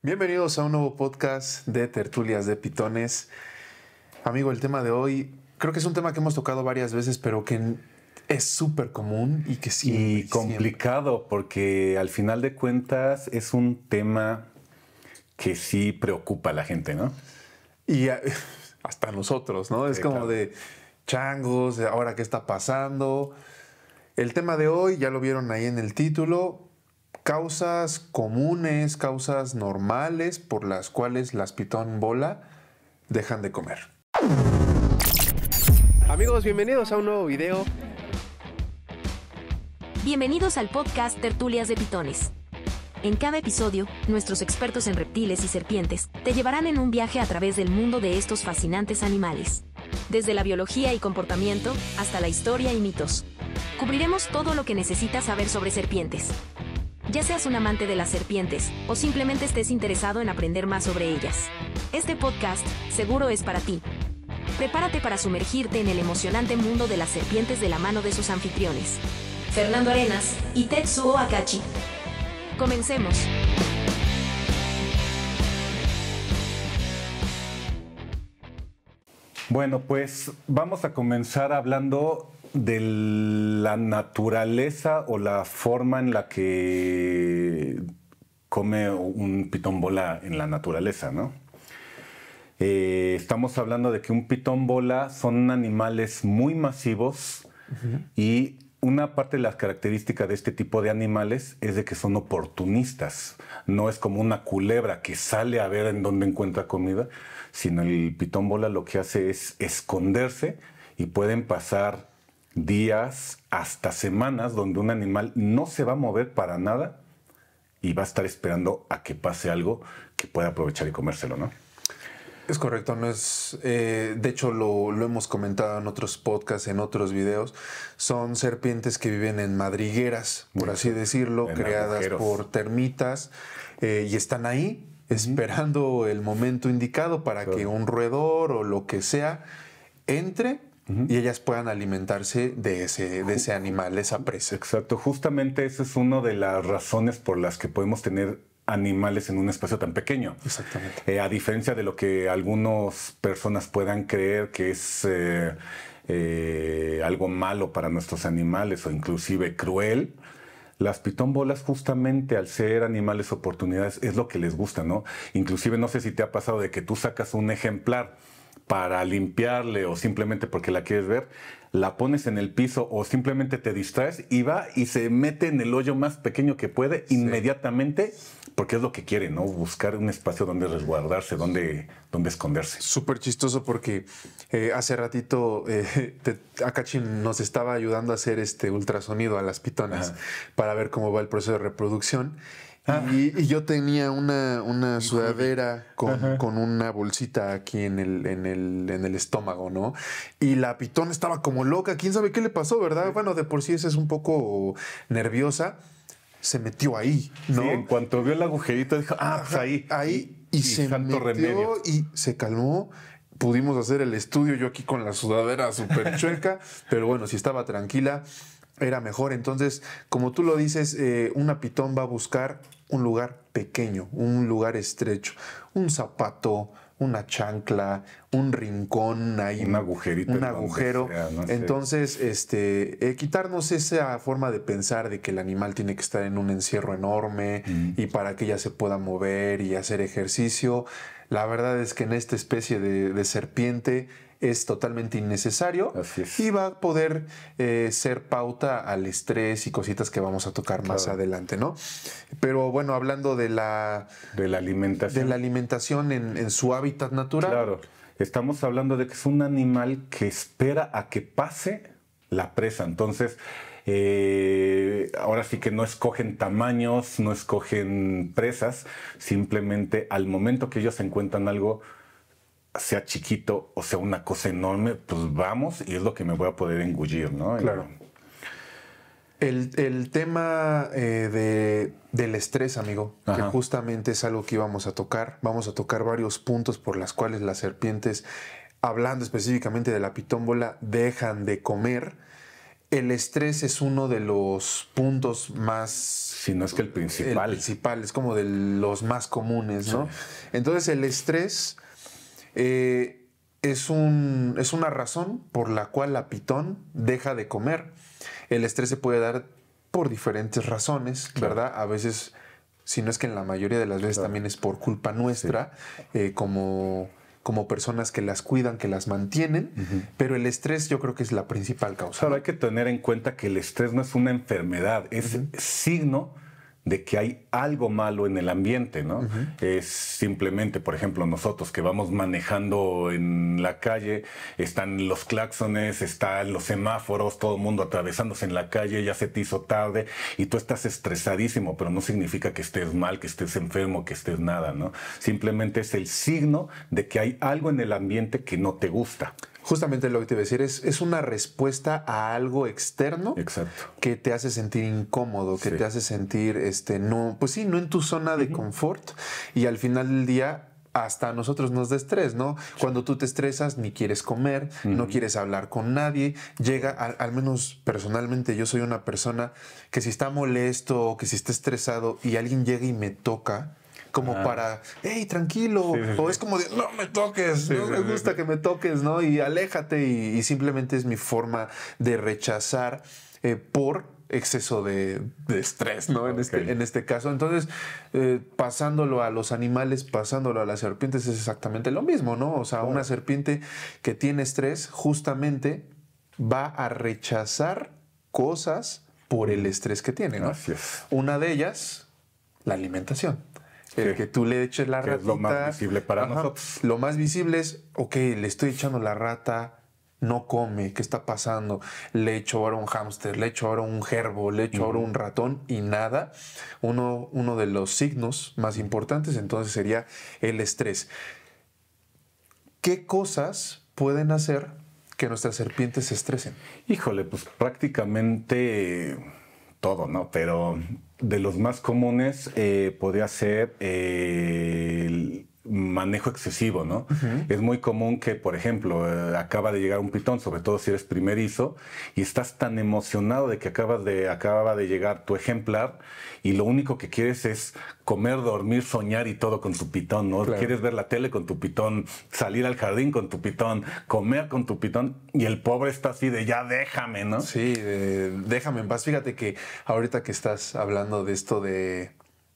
Bienvenidos a un nuevo podcast de Tertulias de Pitones. Amigo, el tema de hoy creo que es un tema que hemos tocado varias veces, pero que es súper común y que sí. Y complicado porque al final de cuentas es un tema que sí preocupa a la gente, ¿no? Y hasta nosotros, ¿no? es como de changos, ahora qué está pasando. El tema de hoy, ya lo vieron ahí en el título, causas comunes, causas normales por las cuales las pitón bola dejan de comer. Amigos, bienvenidos a un nuevo video. Bienvenidos al podcast Tertulias de Pitones. En cada episodio, nuestros expertos en reptiles y serpientes te llevarán en un viaje a través del mundo de estos fascinantes animales. Desde la biología y comportamiento, hasta la historia y mitos. Cubriremos todo lo que necesitas saber sobre serpientes ya seas un amante de las serpientes o simplemente estés interesado en aprender más sobre ellas. Este podcast seguro es para ti. Prepárate para sumergirte en el emocionante mundo de las serpientes de la mano de sus anfitriones, Fernando Arenas y Tetsuo Akachi. Comencemos. Bueno, pues vamos a comenzar hablando de la naturaleza o la forma en la que come un pitón bola en la naturaleza, ¿no? Eh, estamos hablando de que un pitón bola son animales muy masivos y una parte de las características de este tipo de animales es de que son oportunistas. No es como una culebra que sale a ver en dónde encuentra comida, sino el pitón bola lo que hace es esconderse y pueden pasar días hasta semanas donde un animal no se va a mover para nada y va a estar esperando a que pase algo que pueda aprovechar y comérselo, ¿no? Es correcto, no es. Eh, de hecho, lo, hemos comentado en otros podcasts, en otros videos. Son serpientes que viven en madrigueras, por así decirlo, creadas por termitas eh, y están ahí esperando el momento indicado para que un roedor o lo que sea entre y ellas puedan alimentarse de ese, de ese animal, esa presa. Exacto, justamente esa es una de las razones por las que podemos tener animales en un espacio tan pequeño. Exactamente. Eh, a diferencia de lo que algunas personas puedan creer que es eh, eh, algo malo para nuestros animales o inclusive cruel, las pitónbolas justamente al ser animales oportunidades es lo que les gusta, ¿no? Inclusive no sé si te ha pasado de que tú sacas un ejemplar para limpiarle o simplemente porque la quieres ver, la pones en el piso o simplemente te distraes y va y se mete en el hoyo más pequeño que puede inmediatamente, porque es lo que quiere, ¿no? Buscar un espacio donde resguardarse, donde, donde esconderse. Súper chistoso porque eh, hace ratito eh, nos estaba ayudando a hacer este ultrasonido a las pitonas para ver cómo va el proceso de reproducción Ah. Y, yo tenía una, una sudadera con, con, una bolsita aquí en el, en, el, en el estómago, ¿no? Y la pitón estaba como loca, quién sabe qué le pasó, ¿verdad? Bueno, de por sí esa es un poco nerviosa. Se metió ahí, ¿no? Sí, en cuanto vio el agujerito, dijo, ah, pues ahí. Ahí, y, se metió y se calmó pudimos hacer el estudio yo aquí con la sudadera súper chueca, pero bueno, si estaba tranquila era mejor. Entonces, como tú lo dices, eh, una pitón va a buscar un lugar pequeño, un lugar estrecho, un zapato, una chancla, un rincón ahí. Un agujerito. Un agujero. Entonces, este, eh, quitarnos esa forma de pensar de que el animal tiene que estar en un encierro enorme mm. y para que ya se pueda mover y hacer ejercicio. La verdad es que en esta especie de serpiente es totalmente innecesario y va a poder eh, ser pauta al estrés y cositas que vamos a tocar más adelante, ¿no? Pero bueno, hablando de la, de la alimentación, de la alimentación en, su hábitat natural. Claro, estamos hablando de que es un animal que espera a que pase la presa, entonces... Eh, ahora sí que no escogen tamaños, no escogen presas, simplemente al momento que ellos encuentran algo, sea chiquito o sea una cosa enorme, pues vamos y es lo que me voy a poder engullir, ¿no? Claro. El, tema eh, del estrés, amigo, que justamente es algo que íbamos a tocar. Vamos a tocar varios puntos por las cuales las serpientes, hablando específicamente de la pitómbola, dejan de comer. El estrés es uno de los puntos más... Si no es que el principal. El principal, es como de los más comunes, ¿no? Entonces el estrés eh, es, es una razón por la cual la pitón deja de comer. El estrés se puede dar por diferentes razones, ¿verdad? A veces, si no es que en la mayoría de las veces también es por culpa nuestra, eh, como como personas que las cuidan, que las mantienen, pero el estrés yo creo que es la principal causa. Claro, hay que tener en cuenta que el estrés no es una enfermedad, es signo de que hay algo malo en el ambiente, ¿no? Es simplemente, por ejemplo, nosotros que vamos manejando en la calle, están los claxones, están los semáforos, todo el mundo atravesándose en la calle, ya se te hizo tarde y tú estás estresadísimo, pero no significa que estés mal, que estés enfermo, que estés nada, ¿no? Simplemente es el signo de que hay algo en el ambiente que no te gusta justamente lo que te voy a decir, es, es una respuesta a algo externo que te hace sentir incómodo, que te hace sentir, este, no, pues sí, no en tu zona de confort y al final del día hasta nosotros nos da estrés, ¿no? Cuando tú te estresas, ni quieres comer, no quieres hablar con nadie, llega, al, al, menos personalmente yo soy una persona que si está molesto o que si está estresado y alguien llega y me toca, como ah. para, hey, tranquilo, o es como de, no me toques, no me gusta que me toques, ¿no? Y aléjate y, simplemente es mi forma de rechazar eh, por exceso de, estrés, ¿no? En, este, este caso. Entonces, eh, pasándolo a los animales, pasándolo a las serpientes, es exactamente lo mismo, ¿no? O sea, una serpiente que tiene estrés justamente va a rechazar cosas por el mm. estrés que tiene, ¿no? Una de ellas, la alimentación el que tú le eches la rata Es lo más visible para nosotros. Lo más visible es, ok, le estoy echando la rata, no come, ¿qué está pasando? Le echo ahora un hámster, le echo ahora un gerbo, le echo ahora un ratón y nada. Uno, uno de los signos más importantes entonces sería el estrés. ¿Qué cosas pueden hacer que nuestras serpientes se estresen? Híjole, pues prácticamente todo, ¿no? Pero de los más comunes eh, podría ser eh, el manejo excesivo, ¿no? Es muy común que, por ejemplo, eh, acaba de llegar un pitón, sobre todo si eres primerizo, y estás tan emocionado de que acabas de, acaba de llegar tu ejemplar y lo único que quieres es comer, dormir, soñar y todo con tu pitón, ¿no? Quieres ver la tele con tu pitón, salir al jardín con tu pitón, comer con tu pitón y el pobre está así de ya déjame, ¿no? Sí, déjame en paz. Fíjate que ahorita que estás hablando de esto de,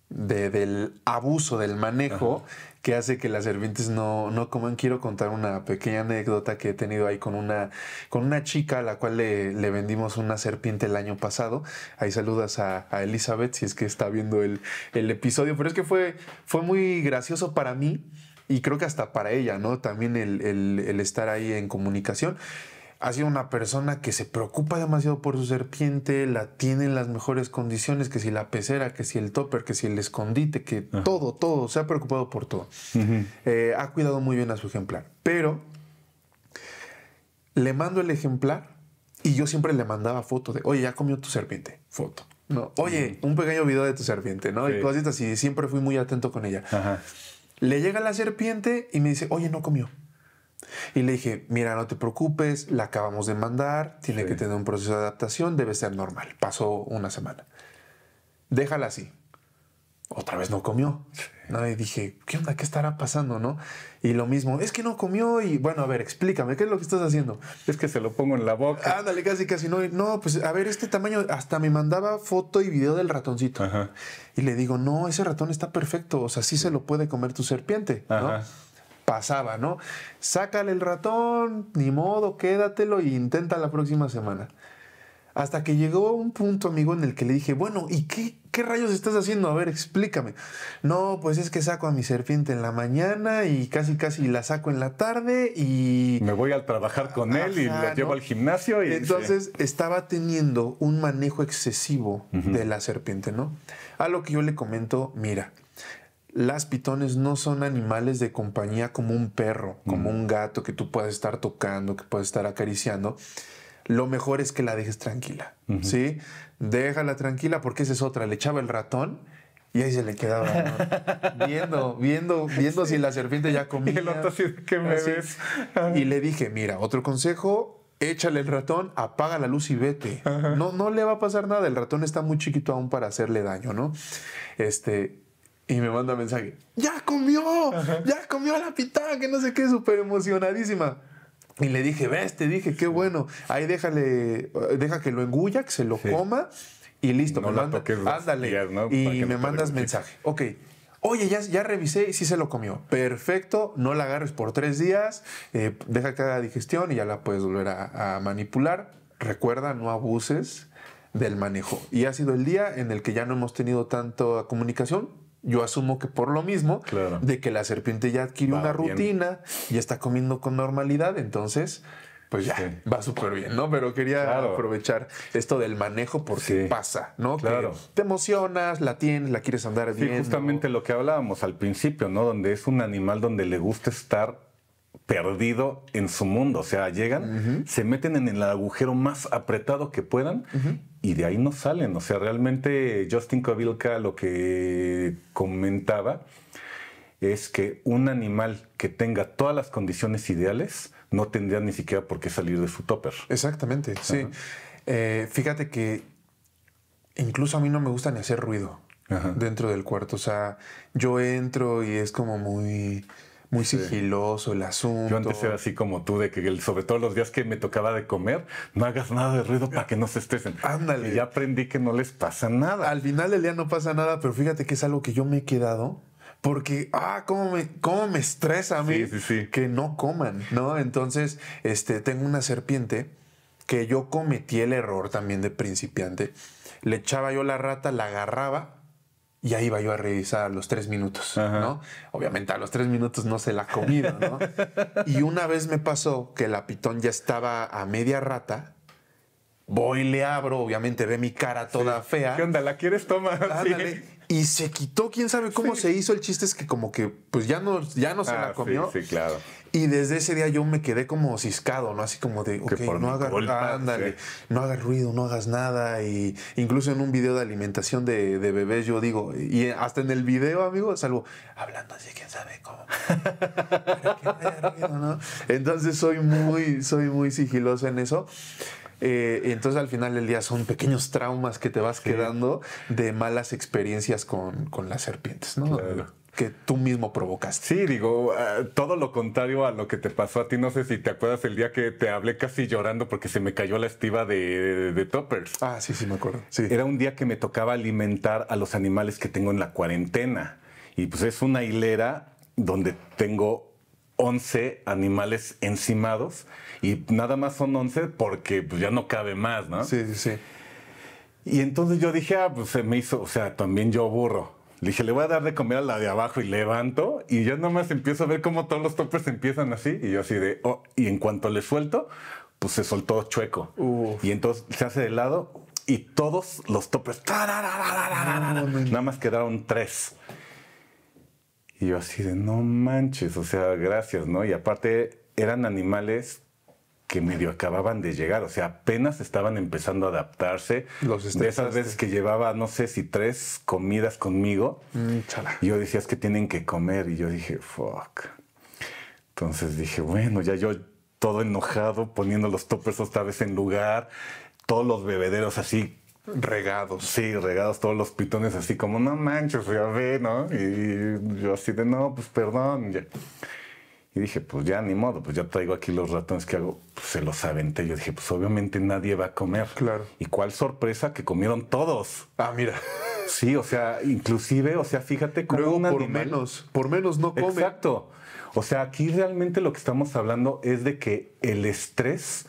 del abuso, del manejo, que hace que las serpientes no, no coman. Quiero contar una pequeña anécdota que he tenido ahí con una, con una chica a la cual le, vendimos una serpiente el año pasado. Ahí saludas a, Elizabeth si es que está viendo el, episodio, pero es que fue, fue muy gracioso para mí y creo que hasta para ella, ¿no? También el, el estar ahí en comunicación ha sido una persona que se preocupa demasiado por su serpiente, la tiene en las mejores condiciones, que si la pecera, que si el topper, que si el escondite, que todo, todo, se ha preocupado por todo. Eh, ha cuidado muy bien a su ejemplar. Pero le mando el ejemplar y yo siempre le mandaba foto de, oye, ya comió tu serpiente, foto. No, oye, un pequeño video de tu serpiente, ¿no? Y cositas y siempre fui muy atento con ella. Le llega la serpiente y me dice, oye, no comió. Y le dije, mira, no te preocupes, la acabamos de mandar, tiene que tener un proceso de adaptación, debe ser normal. Pasó una semana. Déjala así. Otra vez no comió. Y dije, ¿qué onda? ¿Qué estará pasando? ¿no? Y lo mismo, es que no comió y bueno, a ver, explícame, ¿qué es lo que estás haciendo? Es que se lo pongo en la boca. Ándale, casi, casi no. No, pues a ver, este tamaño, hasta me mandaba foto y video del ratoncito. Ajá. Y le digo, no, ese ratón está perfecto, o sea, sí, se lo puede comer tu serpiente. Ajá pasaba, ¿no? Sácale el ratón, ni modo, quédatelo e intenta la próxima semana. Hasta que llegó un punto, amigo, en el que le dije, bueno, ¿y qué, rayos estás haciendo? A ver, explícame. No, pues es que saco a mi serpiente en la mañana y casi casi la saco en la tarde y... Me voy al trabajar con él y la llevo al gimnasio y... Entonces estaba teniendo un manejo excesivo de la serpiente, ¿no? A lo que yo le comento, mira, las pitones no son animales de compañía como un perro, como un gato que tú puedes estar tocando, que puedes estar acariciando. Lo mejor es que la dejes tranquila, ¿sí? Déjala tranquila porque esa es otra. Le echaba el ratón y ahí se le quedaba viendo, viendo, viendo si la serpiente ya comía. Y le dije, mira, otro consejo, échale el ratón, apaga la luz y vete. No, no le va a pasar nada. El ratón está muy chiquito aún para hacerle daño, ¿no? Este, y me manda mensaje, ya comió, ya comió la pitada, que no sé qué, súper emocionadísima. Y le dije, ves, te dije, qué bueno, ahí déjale, deja que lo engulla, que se lo coma y listo, me manda, ándale. Y me mandas mensaje. Ok, Oye, ya, ya revisé y sí se lo comió. Perfecto, no la agarres por tres días, eh, deja que haga digestión y ya la puedes volver a, a, manipular. Recuerda, no abuses del manejo. Y ha sido el día en el que ya no hemos tenido tanta comunicación yo asumo que por lo mismo, de que la serpiente ya adquirió una rutina, y está comiendo con normalidad, entonces pues ya va súper bien, ¿no? Pero quería aprovechar esto del manejo porque pasa, ¿no? Claro. te emocionas, la tienes, la quieres andar bien. Sí, justamente lo que hablábamos al principio, ¿no? Donde es un animal donde le gusta estar perdido en su mundo. O sea, llegan, se meten en el agujero más apretado que puedan y de ahí no salen. O sea, realmente Justin Kovilka lo que comentaba es que un animal que tenga todas las condiciones ideales no tendría ni siquiera por qué salir de su topper. Exactamente, sí. Eh, fíjate que incluso a mí no me gusta ni hacer ruido dentro del cuarto. O sea, yo entro y es como muy muy sigiloso el asunto. Yo antes era así como tú, de que sobre todo los días que me tocaba de comer, no hagas nada de ruido para que no se estresen. Ándale. Y ya aprendí que no les pasa nada. Al final del día no pasa nada, pero fíjate que es algo que yo me he quedado porque, ah, cómo me, cómo me estresa a mí que no coman, ¿no? Entonces, este, tengo una serpiente que yo cometí el error también de principiante. Le echaba yo la rata, la agarraba y ahí iba yo a revisar los tres minutos, ¿no? Obviamente a los tres minutos no se la comida, ¿no? y una vez me pasó que la pitón ya estaba a media rata. Voy, le abro, obviamente ve mi cara toda fea. ¿Qué onda? ¿La quieres tomar? Y se quitó, quién sabe cómo se hizo. El chiste es que como que pues ya no, ya no se ah, la comió. sí claro. Y desde ese día yo me quedé como ciscado, ¿no? Así como de, ok, no hagas, no hagas ruido, no hagas nada. Y incluso en un video de alimentación de, bebés yo digo, y hasta en el video, amigo, salvo hablando así, quién sabe cómo. Entonces soy muy, soy muy sigiloso en eso. Eh, entonces al final del día son pequeños traumas que te vas quedando de malas experiencias con, con las serpientes, ¿no? que tú mismo provocaste. Sí, digo, ah, todo lo contrario a lo que te pasó a ti. No sé si te acuerdas el día que te hablé casi llorando porque se me cayó la estiva de, toppers. Ah, sí, sí, me acuerdo. Era un día que me tocaba alimentar a los animales que tengo en la cuarentena. Y pues es una hilera donde tengo 11 animales encimados y nada más son 11 porque pues, ya no cabe más, ¿no? Sí, sí, sí. Y entonces yo dije, ah, pues se me hizo, o sea, también yo burro. Le dije, le voy a dar de comer a la de abajo y levanto y yo nomás empiezo a ver cómo todos los toppers empiezan así y yo así de, oh, y en cuanto le suelto, pues se soltó chueco. Y entonces se hace de lado y todos los toppers, nada más quedaron tres. Y yo así de, no manches, o sea, gracias, ¿no? Y aparte eran animales que medio acababan de llegar, o sea, apenas estaban empezando a adaptarse. de esas veces que llevaba, no sé si tres comidas conmigo, mm, yo decía, es que tienen que comer, y yo dije, fuck. Entonces dije, bueno, ya yo todo enojado, poniendo los toppers otra vez en lugar, todos los bebederos así regados. Sí, regados todos los pitones así como, no manches, ya ve, ¿no? Y yo así de, no, pues perdón. Ya. Y dije, pues ya ni modo, pues ya traigo aquí los ratones que hago, pues se los aventé. Yo dije, pues obviamente nadie va a comer. Claro. Y cuál sorpresa que comieron todos. Ah, mira. Sí, o sea, inclusive, o sea, fíjate cómo Luego, por menos, por menos no come. Exacto. O sea, aquí realmente lo que estamos hablando es de que el estrés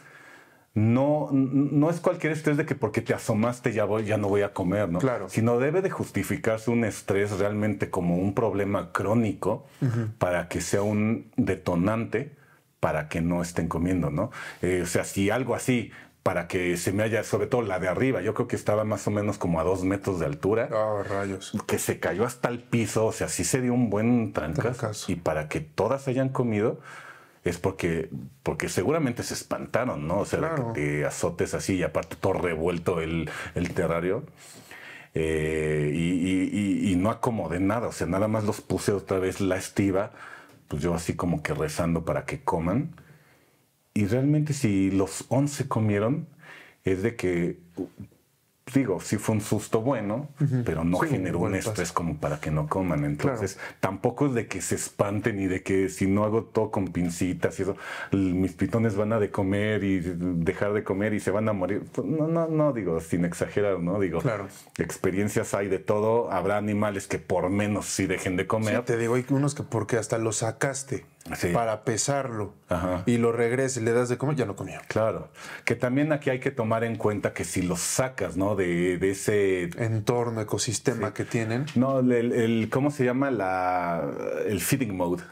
no, no es cualquier estrés de que porque te asomaste ya, voy, ya no voy a comer, ¿no? Claro. Sino debe de justificarse un estrés realmente como un problema crónico para que sea un detonante para que no estén comiendo, ¿no? Eh, o sea, si algo así para que se me haya, sobre todo la de arriba, yo creo que estaba más o menos como a dos metros de altura. Oh, rayos. Que se cayó hasta el piso, o sea, sí se dio un buen trancas. Y para que todas hayan comido, es porque, porque seguramente se espantaron, ¿no? O sea, que te azotes así y aparte todo revuelto el, terrario. Eh, y, y, no acomodé nada, o sea, nada más los puse otra vez la estiva, pues yo así como que rezando para que coman. Y realmente si los 11 comieron, es de que digo, sí fue un susto bueno, pero no generó un estrés como para que no coman. Entonces, tampoco es de que se espanten y de que si no hago todo con pincitas y eso, mis pitones van a de comer y dejar de comer y se van a morir. Pues, no, no, no, digo, sin exagerar, ¿no? Digo, experiencias hay de todo. Habrá animales que por menos sí dejen de comer. Sí, te digo, hay unos que porque hasta los sacaste para pesarlo y lo regresas y le das de comer, ya no comió. Claro, que también aquí hay que tomar en cuenta que si los sacas, ¿no? De, ese entorno, ecosistema que tienen. No, el, ¿cómo se llama? La, el feeding mode.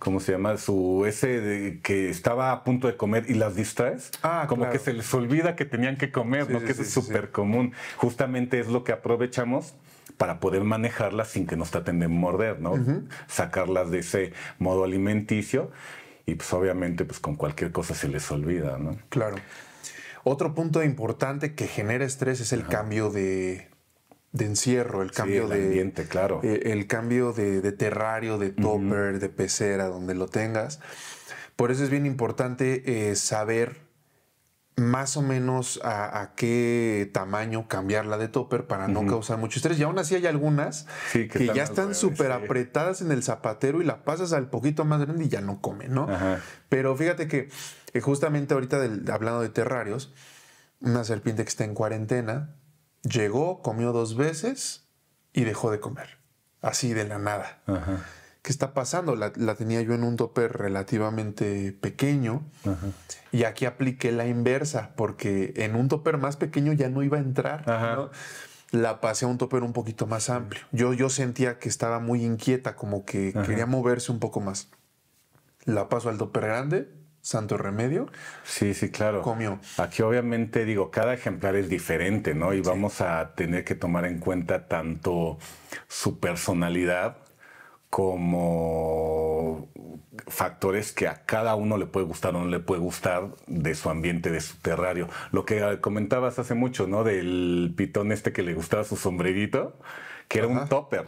¿Cómo se llama? Su ese que estaba a punto de comer y las distraes. Ah, como que se les olvida que tenían que comer, ¿no? que es súper común. Justamente es lo que aprovechamos para poder manejarlas sin que nos traten de morder, ¿no? Sacarlas de ese modo alimenticio y pues obviamente pues con cualquier cosa se les olvida, ¿no? Claro. Otro punto importante que genera estrés es el cambio de, encierro, el cambio de claro. E, el, cambio de, terrario, de topper, de pecera, donde lo tengas. Por eso es bien importante eh, saber más o menos a, qué tamaño cambiarla de topper para no causar mucho estrés. Y aún así hay algunas que, ya están súper apretadas en el zapatero y la pasas al poquito más grande y ya no come, ¿no? Pero fíjate que eh, justamente ahorita del, hablando de terrarios, una serpiente que está en cuarentena llegó, comió dos veces y dejó de comer, así de la nada. Ajá. ¿qué está pasando? La, tenía yo en un toper relativamente pequeño y aquí apliqué la inversa porque en un toper más pequeño ya no iba a entrar. La pasé a un toper un poquito más amplio. Yo, yo sentía que estaba muy inquieta, como que quería moverse un poco más. La paso al toper grande, Santo Remedio. Sí, sí, claro. Comió. Aquí obviamente digo, cada ejemplar es diferente, ¿no? Y vamos a tener que tomar en cuenta tanto su personalidad como factores que a cada uno le puede gustar o no le puede gustar de su ambiente, de su terrario. Lo que comentabas hace mucho, ¿no? Del pitón este que le gustaba su sombrerito, que era un topper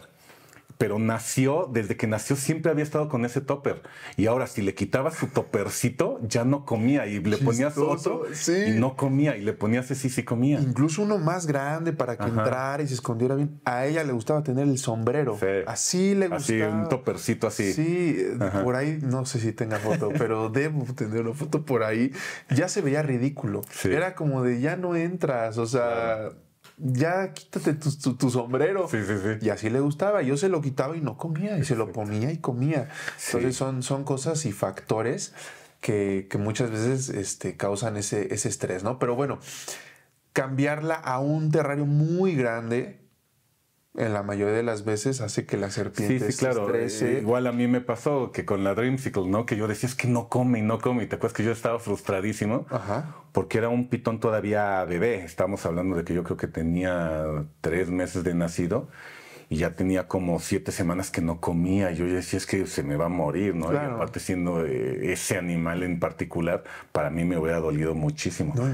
pero nació, desde que nació siempre había estado con ese topper. Y ahora si le quitabas su toppercito, ya no comía y le ponías otro y no comía y le ponías ese sí, sí comía. Incluso uno más grande para que entrara y se escondiera bien. A ella le gustaba tener el sombrero. Así le gustaba. Así, un toppercito así. Sí, por ahí no sé si tenga foto, pero debo tener una foto por ahí. Ya se veía ridículo. Era como de ya no entras, o sea ya quítate tu, sombrero. Y así le gustaba. Yo se lo quitaba y no comía, y se lo ponía y comía. Entonces son, son cosas y factores que, muchas veces este, causan ese, ese estrés, ¿no? Pero bueno, cambiarla a un terrario muy grande en la mayoría de las veces hace que la serpiente eh, estrese. igual a mí me pasó que con la Dreamsicle, ¿no? Que yo decía, es que no come y no come. ¿Te acuerdas que yo estaba frustradísimo? Porque era un pitón todavía bebé. Estamos hablando de que yo creo que tenía tres meses de nacido y ya tenía como siete semanas que no comía. Yo decía, es que se me va a morir, ¿no? Y aparte siendo eh, ese animal en particular, para mí me hubiera dolido muchísimo. No,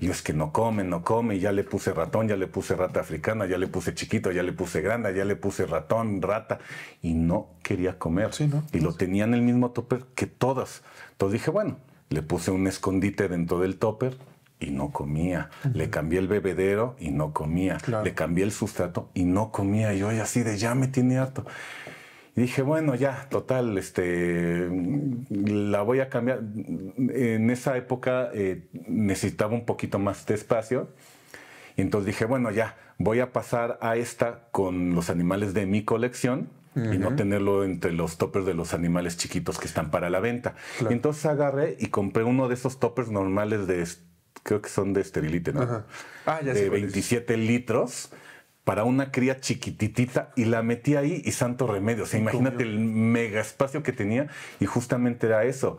Yo es que no come, no come, ya le puse ratón, ya le puse rata africana, ya le puse chiquito, ya le puse grana, ya le puse ratón, rata, y no quería comer. Y lo tenía en el mismo topper que todas. Entonces dije, bueno, le puse un escondite dentro del topper y no comía. Le cambié el bebedero y no comía. Le cambié el sustrato y no comía. Y hoy así de ya me tiene harto. Y dije, bueno, ya, total, este, la voy a cambiar. En esa época eh, necesitaba un poquito más de espacio. Y entonces dije, bueno, ya, voy a pasar a esta con los animales de mi colección y no tenerlo entre los toppers de los animales chiquitos que están para la venta. Entonces agarré y compré uno de esos toppers normales de creo que son de esterilite, ¿no? Ah, ya de 27 litros para una cría chiquititita y la metí ahí y santo remedio. sea, imagínate el mega espacio que tenía y justamente era eso.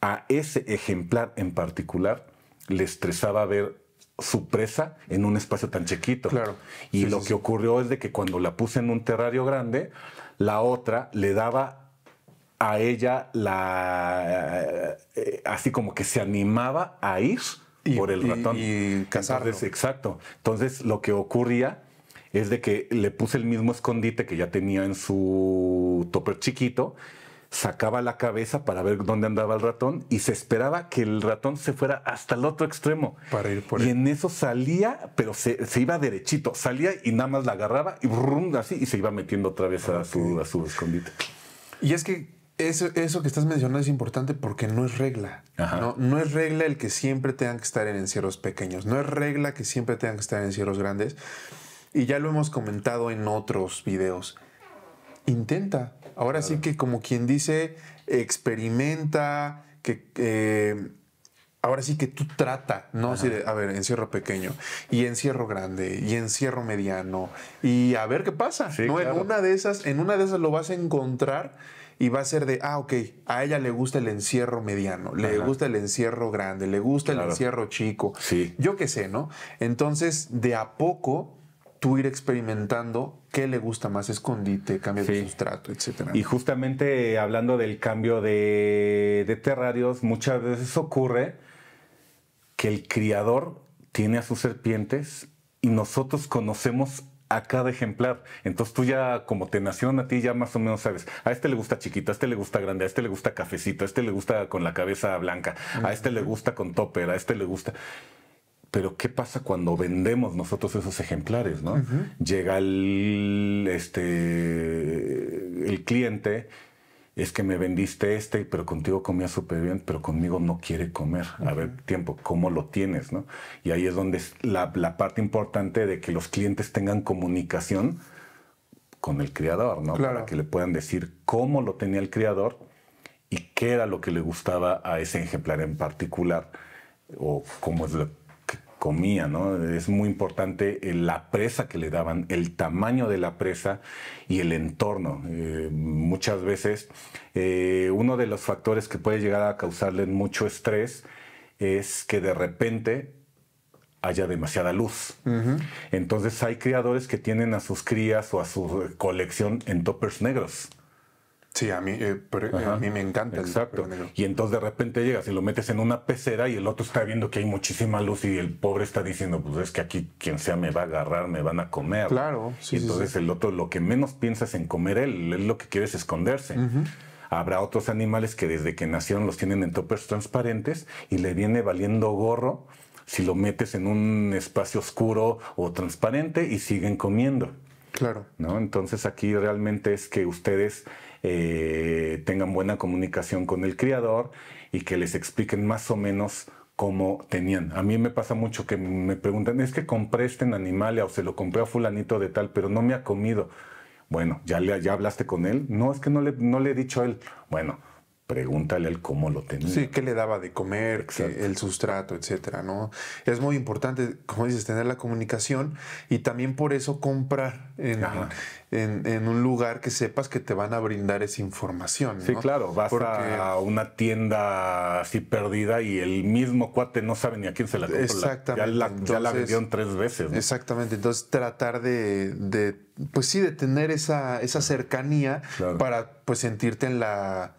A ese ejemplar en particular le estresaba ver su presa en un espacio tan chiquito. Claro. Y lo que ocurrió es de que cuando la puse en un terrario grande, la otra le daba a ella la eh, eh, así como que se animaba a ir por el ratón. Y, cazarlo. exacto. Entonces lo que ocurría es de que le puse el mismo escondite que ya tenía en su topper chiquito, sacaba la cabeza para ver dónde andaba el ratón y se esperaba que el ratón se fuera hasta el otro extremo. Para ir por y en eso salía, pero se, iba derechito, salía y nada más la agarraba y brum, así y se iba metiendo otra vez a, ah, su, a su escondite. Y es que eso, que estás mencionando es importante porque no es regla. ¿no? es regla el que siempre tengan que estar en encierros pequeños. No es regla que siempre tengan que estar en encierros grandes. Y ya lo hemos comentado en otros videos. Intenta. Ahora sí que como quien dice, experimenta, que... ahora sí que tú trata, ¿no? a ver, encierro pequeño y encierro grande y encierro mediano y a ver qué pasa, ¿no? En una de esas, en una de esas lo vas a encontrar y va a ser de, ah, ok, a ella le gusta el encierro mediano, le gusta el encierro grande, le gusta el encierro chico, sí. yo qué sé, ¿no? Entonces, de a poco, tú ir experimentando qué le gusta más, escondite, cambio de sustrato, etcétera. Y justamente hablando del cambio de, de terrarios, muchas veces ocurre que el criador tiene a sus serpientes y nosotros conocemos a cada ejemplar. Entonces tú ya, como te nació a ti, ya más o menos sabes, a este le gusta chiquita, a este le gusta grande, a este le gusta cafecito, a este le gusta con la cabeza blanca, a este le gusta con topper, a este le gusta... Pero ¿qué pasa cuando vendemos nosotros esos ejemplares? ¿no? Llega el, este, el cliente es que me vendiste este, pero contigo comía súper bien, pero conmigo no quiere comer. A ver, tiempo, ¿cómo lo tienes? ¿no? Y ahí es donde es la, parte importante de que los clientes tengan comunicación con el criador, ¿no? Para que le puedan decir cómo lo tenía el criador y qué era lo que le gustaba a ese ejemplar en particular o cómo es comía, ¿no? Es muy importante eh, la presa que le daban, el tamaño de la presa y el entorno. Eh, muchas veces eh, uno de los factores que puede llegar a causarle mucho estrés es que de repente haya demasiada luz. Entonces hay criadores que tienen a sus crías o a su colección en toppers negros. Sí, a mí, eh, eh, a mí me encanta. Exacto. y entonces de repente llegas y lo metes en una pecera y el otro está viendo que hay muchísima luz y el pobre está diciendo, pues es que aquí quien sea me va a agarrar, me van a comer. Claro. Sí, y entonces el otro lo que menos piensas en comer él, él lo que quiere es esconderse. Habrá otros animales que desde que nacieron los tienen en toppers transparentes y le viene valiendo gorro si lo metes en un espacio oscuro o transparente y siguen comiendo. Claro. ¿no? Entonces aquí realmente es que ustedes eh, tengan buena comunicación con el criador y que les expliquen más o menos cómo tenían. A mí me pasa mucho que me preguntan, es que compré este animal o se lo compré a fulanito de tal, pero no me ha comido. Bueno, ya, le, hablaste con él. No, es que no le, no le he dicho a él. Bueno, pregúntale el cómo lo tenía. Sí, qué le daba de comer, el sustrato, etcétera, ¿no? Es muy importante, como dices, tener la comunicación y también por eso comprar en, un lugar que sepas que te van a brindar esa información. Sí, claro, vas a una tienda así perdida y el mismo cuate no sabe ni a quién se la compró. Exactamente. Ya la, vendieron tres veces. Exactamente, entonces tratar de, pues sí, de tener esa, esa cercanía para pues sentirte en la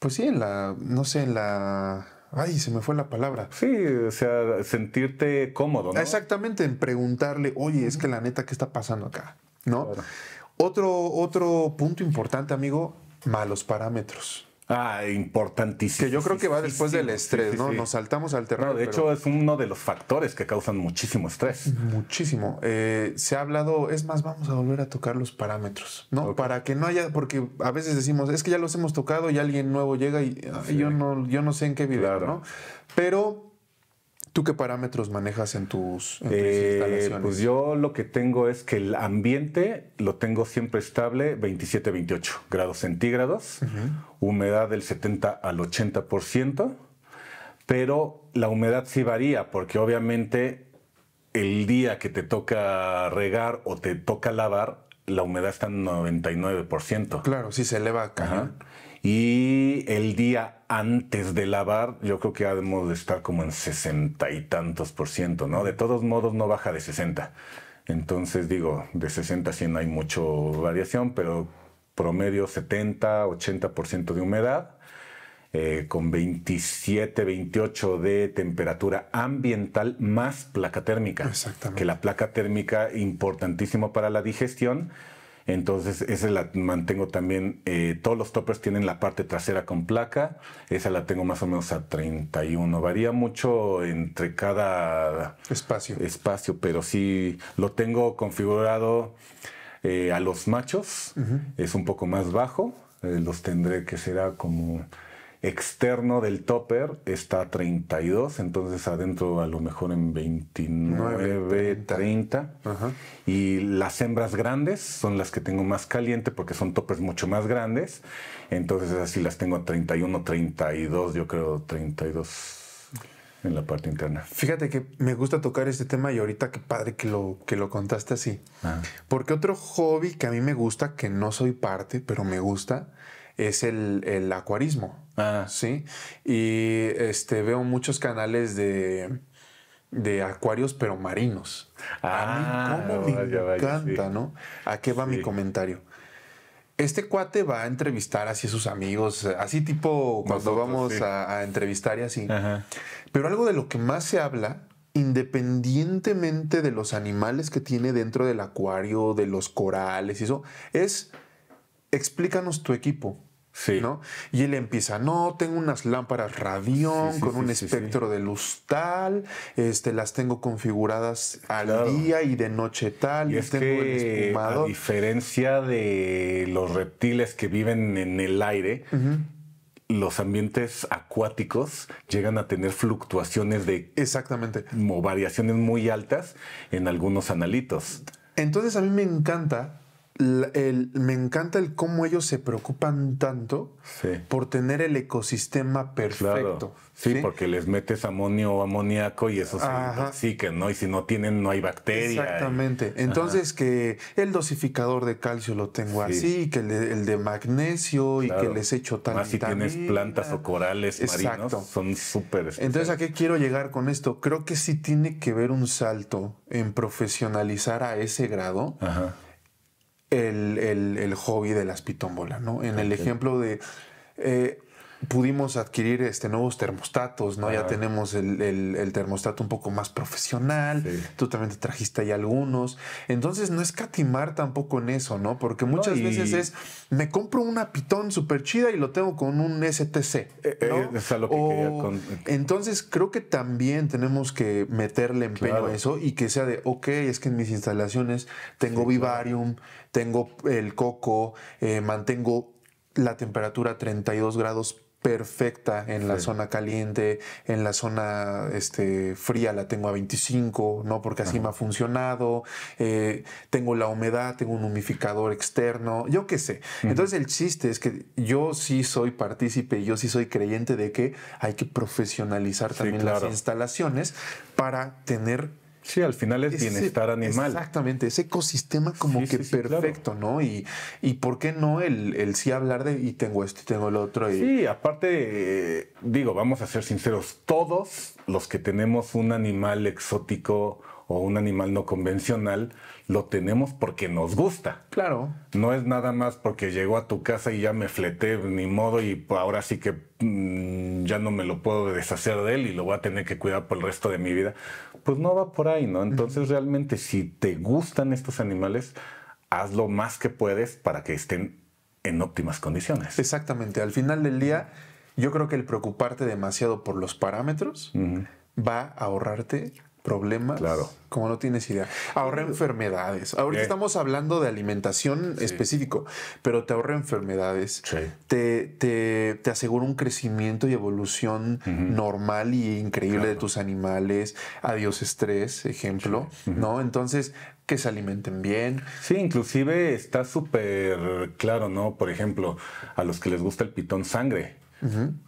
pues sí, en la, no sé, en la... Ay, se me fue la palabra. Sí, o sea, sentirte cómodo, ¿no? Exactamente, en preguntarle, oye, es que la neta, ¿qué está pasando acá? ¿No? Otro, otro punto importante, amigo, malos parámetros. Ah, importantísimo. Que yo creo que va después del estrés, ¿no? Nos saltamos al terreno. de hecho, es uno de los factores que causan muchísimo estrés. Muchísimo. Eh, se ha hablado, es más, vamos a volver a tocar los parámetros, ¿no? Para que no haya, porque a veces decimos, es que ya los hemos tocado y alguien nuevo llega y yo, no, yo no sé en qué vivir, ¿no? Pero ¿Tú qué parámetros manejas en tus, eh, instalaciones? Pues yo lo que tengo es que el ambiente lo tengo siempre estable 27-28 grados centígrados, humedad del 70 al 80%, pero la humedad sí varía porque obviamente el día que te toca regar o te toca lavar, la humedad está en 99%. Claro, sí se eleva acá. Y el día antes de lavar, yo creo que ha de estar como en sesenta y tantos por ciento, ¿no? De todos modos, no baja de 60. Entonces, digo, de 60 sí no hay mucha variación, pero promedio 70, 80 de humedad. Eh, con 27, 28 de temperatura ambiental más placa térmica. Exactamente. Que la placa térmica, importantísimo para la digestión, entonces, esa la mantengo también. Eh, todos los toppers tienen la parte trasera con placa. Esa la tengo más o menos a 31. Varía mucho entre cada espacio, espacio pero sí lo tengo configurado eh, a los machos. Es un poco más bajo. Eh, los tendré que será como externo del topper está a 32, entonces adentro a lo mejor en 29, 30. Y las hembras grandes son las que tengo más caliente porque son toppers mucho más grandes, entonces así las tengo a 31, 32, yo creo 32 en la parte interna. Fíjate que me gusta tocar este tema y ahorita que padre que lo, que lo contaste así. Ah. Porque otro hobby que a mí me gusta, que no soy parte, pero me gusta, es el, el acuarismo. Ah. Sí. Y este, veo muchos canales de, acuarios, pero marinos. a mí, cómo ah, me encanta, ¿no? ¿A qué va mi comentario? Este cuate va a entrevistar así a sus amigos, así tipo cuando vamos a, entrevistar y así. Pero algo de lo que más se habla, independientemente de los animales que tiene dentro del acuario, de los corales y eso, es explícanos tu equipo. Sí. ¿no? Y él empieza, no, tengo unas lámparas radión con un espectro de luz tal, este, las tengo configuradas al día y de noche tal, y, tengo el A diferencia de los reptiles que viven en el aire, los ambientes acuáticos llegan a tener fluctuaciones de exactamente variaciones muy altas en algunos analitos. Entonces a mí me encanta el, me encanta el cómo ellos se preocupan tanto por tener el ecosistema perfecto. Sí, porque les metes amonio o amoníaco y eso sí que ¿no? Y si no tienen, no hay bacteria. Exactamente. Entonces, que el dosificador de calcio lo tengo sí. así, que el de, magnesio y que les echo tal Más si tienes plantas o corales marinos, son súper Entonces, ¿a qué quiero llegar con esto? Creo que sí tiene que ver un salto en profesionalizar a ese grado. Ajá el, el, el hobby de las pitómbolas, ¿no? En el ejemplo de... Eh, pudimos adquirir este, nuevos termostatos, ¿no? Ya tenemos el, termostato un poco más profesional, tú también te trajiste ahí algunos. Entonces no es catimar tampoco en eso, ¿no? Porque muchas veces es, me compro una pitón súper chida y lo tengo con un STC. Eh, eh, ¿no? Entonces creo que también tenemos que meterle empeño a eso y que sea de, ok, es que en mis instalaciones tengo vivarium, tengo el coco, eh, mantengo la temperatura a 32 grados perfecta en la zona caliente, en la zona este, fría la tengo a 25, ¿no? Porque así me ha funcionado, eh, tengo la humedad, tengo un humificador externo, yo qué sé. Entonces el chiste es que yo sí soy partícipe, yo sí soy creyente de que hay que profesionalizar también las instalaciones para tener Sí, al final es bienestar animal. Exactamente, ese ecosistema como que perfecto, ¿no? Y, por qué no el, sí hablar de y tengo esto y tengo el otro. Y... Sí, aparte, digo, vamos a ser sinceros, todos los que tenemos un animal exótico o un animal no convencional, lo tenemos porque nos gusta. Claro. No es nada más porque llegó a tu casa y ya me fleté, ni modo, y ahora sí que mm, ya no me lo puedo deshacer de él y lo voy a tener que cuidar por el resto de mi vida. Pues no va por ahí, ¿no? Entonces realmente si te gustan estos animales, haz lo más que puedes para que estén en óptimas condiciones. Exactamente. Al final del día, yo creo que el preocuparte demasiado por los parámetros va a ahorrarte problemas. Claro. Como no tienes idea. Ahorra enfermedades. Ahorita eh. estamos hablando de alimentación específico, pero te ahorra enfermedades. Te, te, asegura un crecimiento y evolución normal y increíble de tus animales. Adiós estrés, ejemplo, ¿no? Entonces, que se alimenten bien. Sí, inclusive está súper claro, ¿no? Por ejemplo, a los que les gusta el pitón sangre,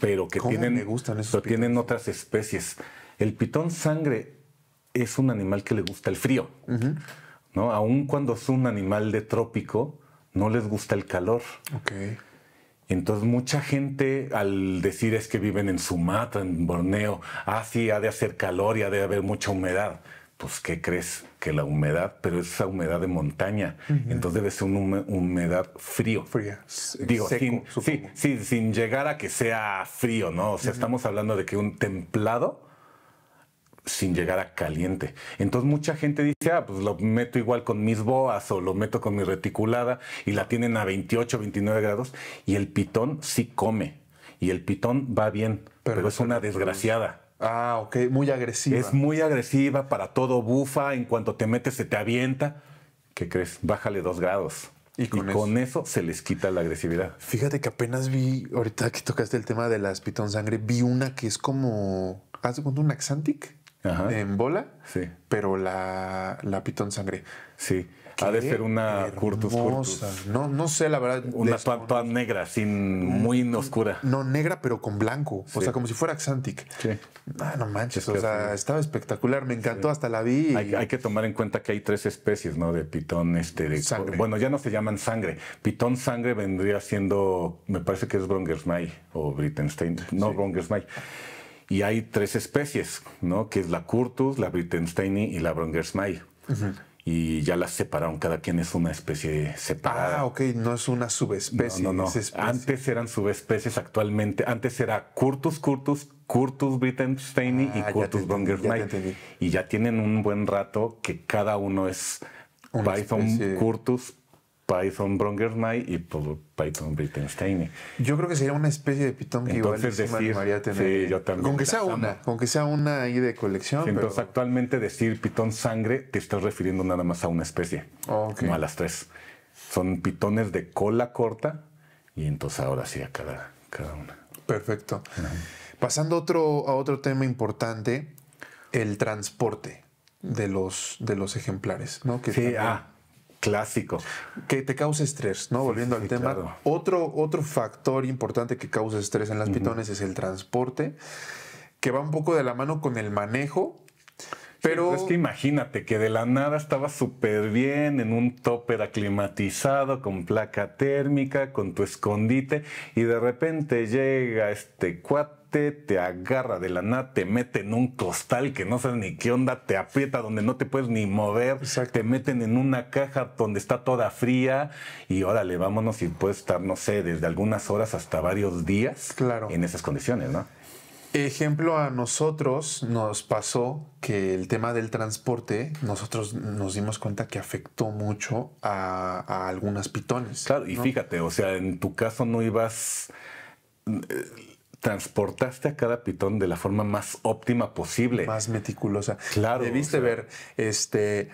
pero que tienen, me gustan tienen otras especies. El pitón sangre es un animal que le gusta el frío. ¿no? Aun cuando es un animal de trópico, no les gusta el calor. Okay. Entonces mucha gente al decir es que viven en Sumatra, en Borneo, ah, sí, ha de hacer calor y ha de haber mucha humedad. Pues, ¿qué crees? Que la humedad, pero es esa humedad de montaña. Entonces debe ser una humedad frío. Fría. Digo, sin, sí, sin llegar a que sea frío, ¿no? O sea, estamos hablando de que un templado sin llegar a caliente. Entonces mucha gente dice, ah, pues lo meto igual con mis boas o lo meto con mi reticulada y la tienen a 28, 29 grados y el pitón sí come y el pitón va bien, pero, es una desgraciada. Ah, ok, muy agresiva. Es muy agresiva, para todo bufa, en cuanto te metes se te avienta. ¿Qué crees? Bájale dos grados. Y, con, eso? se les quita la agresividad. Fíjate que apenas vi, ahorita que tocaste el tema de las pitón sangre, vi una que es como, ¿has de un Axantic? en bola, sí. pero la, pitón sangre. Sí. ha de ser una curtus curtus. No, no sé, la verdad. Una pan negra, sin muy mm, oscura. No, negra, pero con blanco. O sea, como si fuera Xantic. Sí. Ah, no manches. o sea, estaba espectacular. Me encantó, hasta la vi. Hay, que tomar en cuenta que hay tres especies, ¿no? De pitón, este. De... Sangre. Bueno, ya no se llaman sangre. Pitón sangre vendría siendo. Me parece que es Brongersmay o Brittenstein. No, Brongersmay. Y hay tres especies, ¿no? Que es la Curtus, la Brittensteini y la bronger Smile. Y ya las separaron, cada quien es una especie separada. Ah, ok, no es una subespecie. No, no, no. Antes eran subespecies, actualmente. Antes era Curtus, Curtus, Curtus Brittensteini ah, y Curtus Brongersmay. Y ya tienen un buen rato que cada uno es Python Curtus, Python Knight y pues, Python Wittgenstein. Yo creo que sería una especie de pitón que entonces, igual decir, tener. Sí, yo también con que sea una, con que sea una ahí de colección. Entonces, actualmente decir pitón sangre te estás refiriendo nada más a una especie, no a las tres. Son pitones de cola corta y entonces ahora sí a cada, cada una. Perfecto. Pasando otro, a otro tema importante, el transporte de los, de los ejemplares, ¿no? sí, ah, Clásico. Que te cause estrés, ¿no? Volviendo al tema. Otro, otro factor importante que causa estrés en las pitones es el transporte, que va un poco de la mano con el manejo. Pero... es que imagínate que de la nada estaba súper bien en un topper aclimatizado con placa térmica, con tu escondite y de repente llega este cuate te agarra de la nada, te mete en un costal que no sabes ni qué onda, te aprieta donde no te puedes ni mover, te meten en una caja donde está toda fría y órale, vámonos y puedes estar, no sé, desde algunas horas hasta varios días en esas condiciones, ¿no? Ejemplo, a nosotros nos pasó que el tema del transporte, nosotros nos dimos cuenta que afectó mucho a, algunas pitones. Claro, y fíjate, o sea, en tu caso no ibas eh, transportaste a cada pitón de la forma más óptima posible. Más meticulosa. Claro. Debiste ver, este,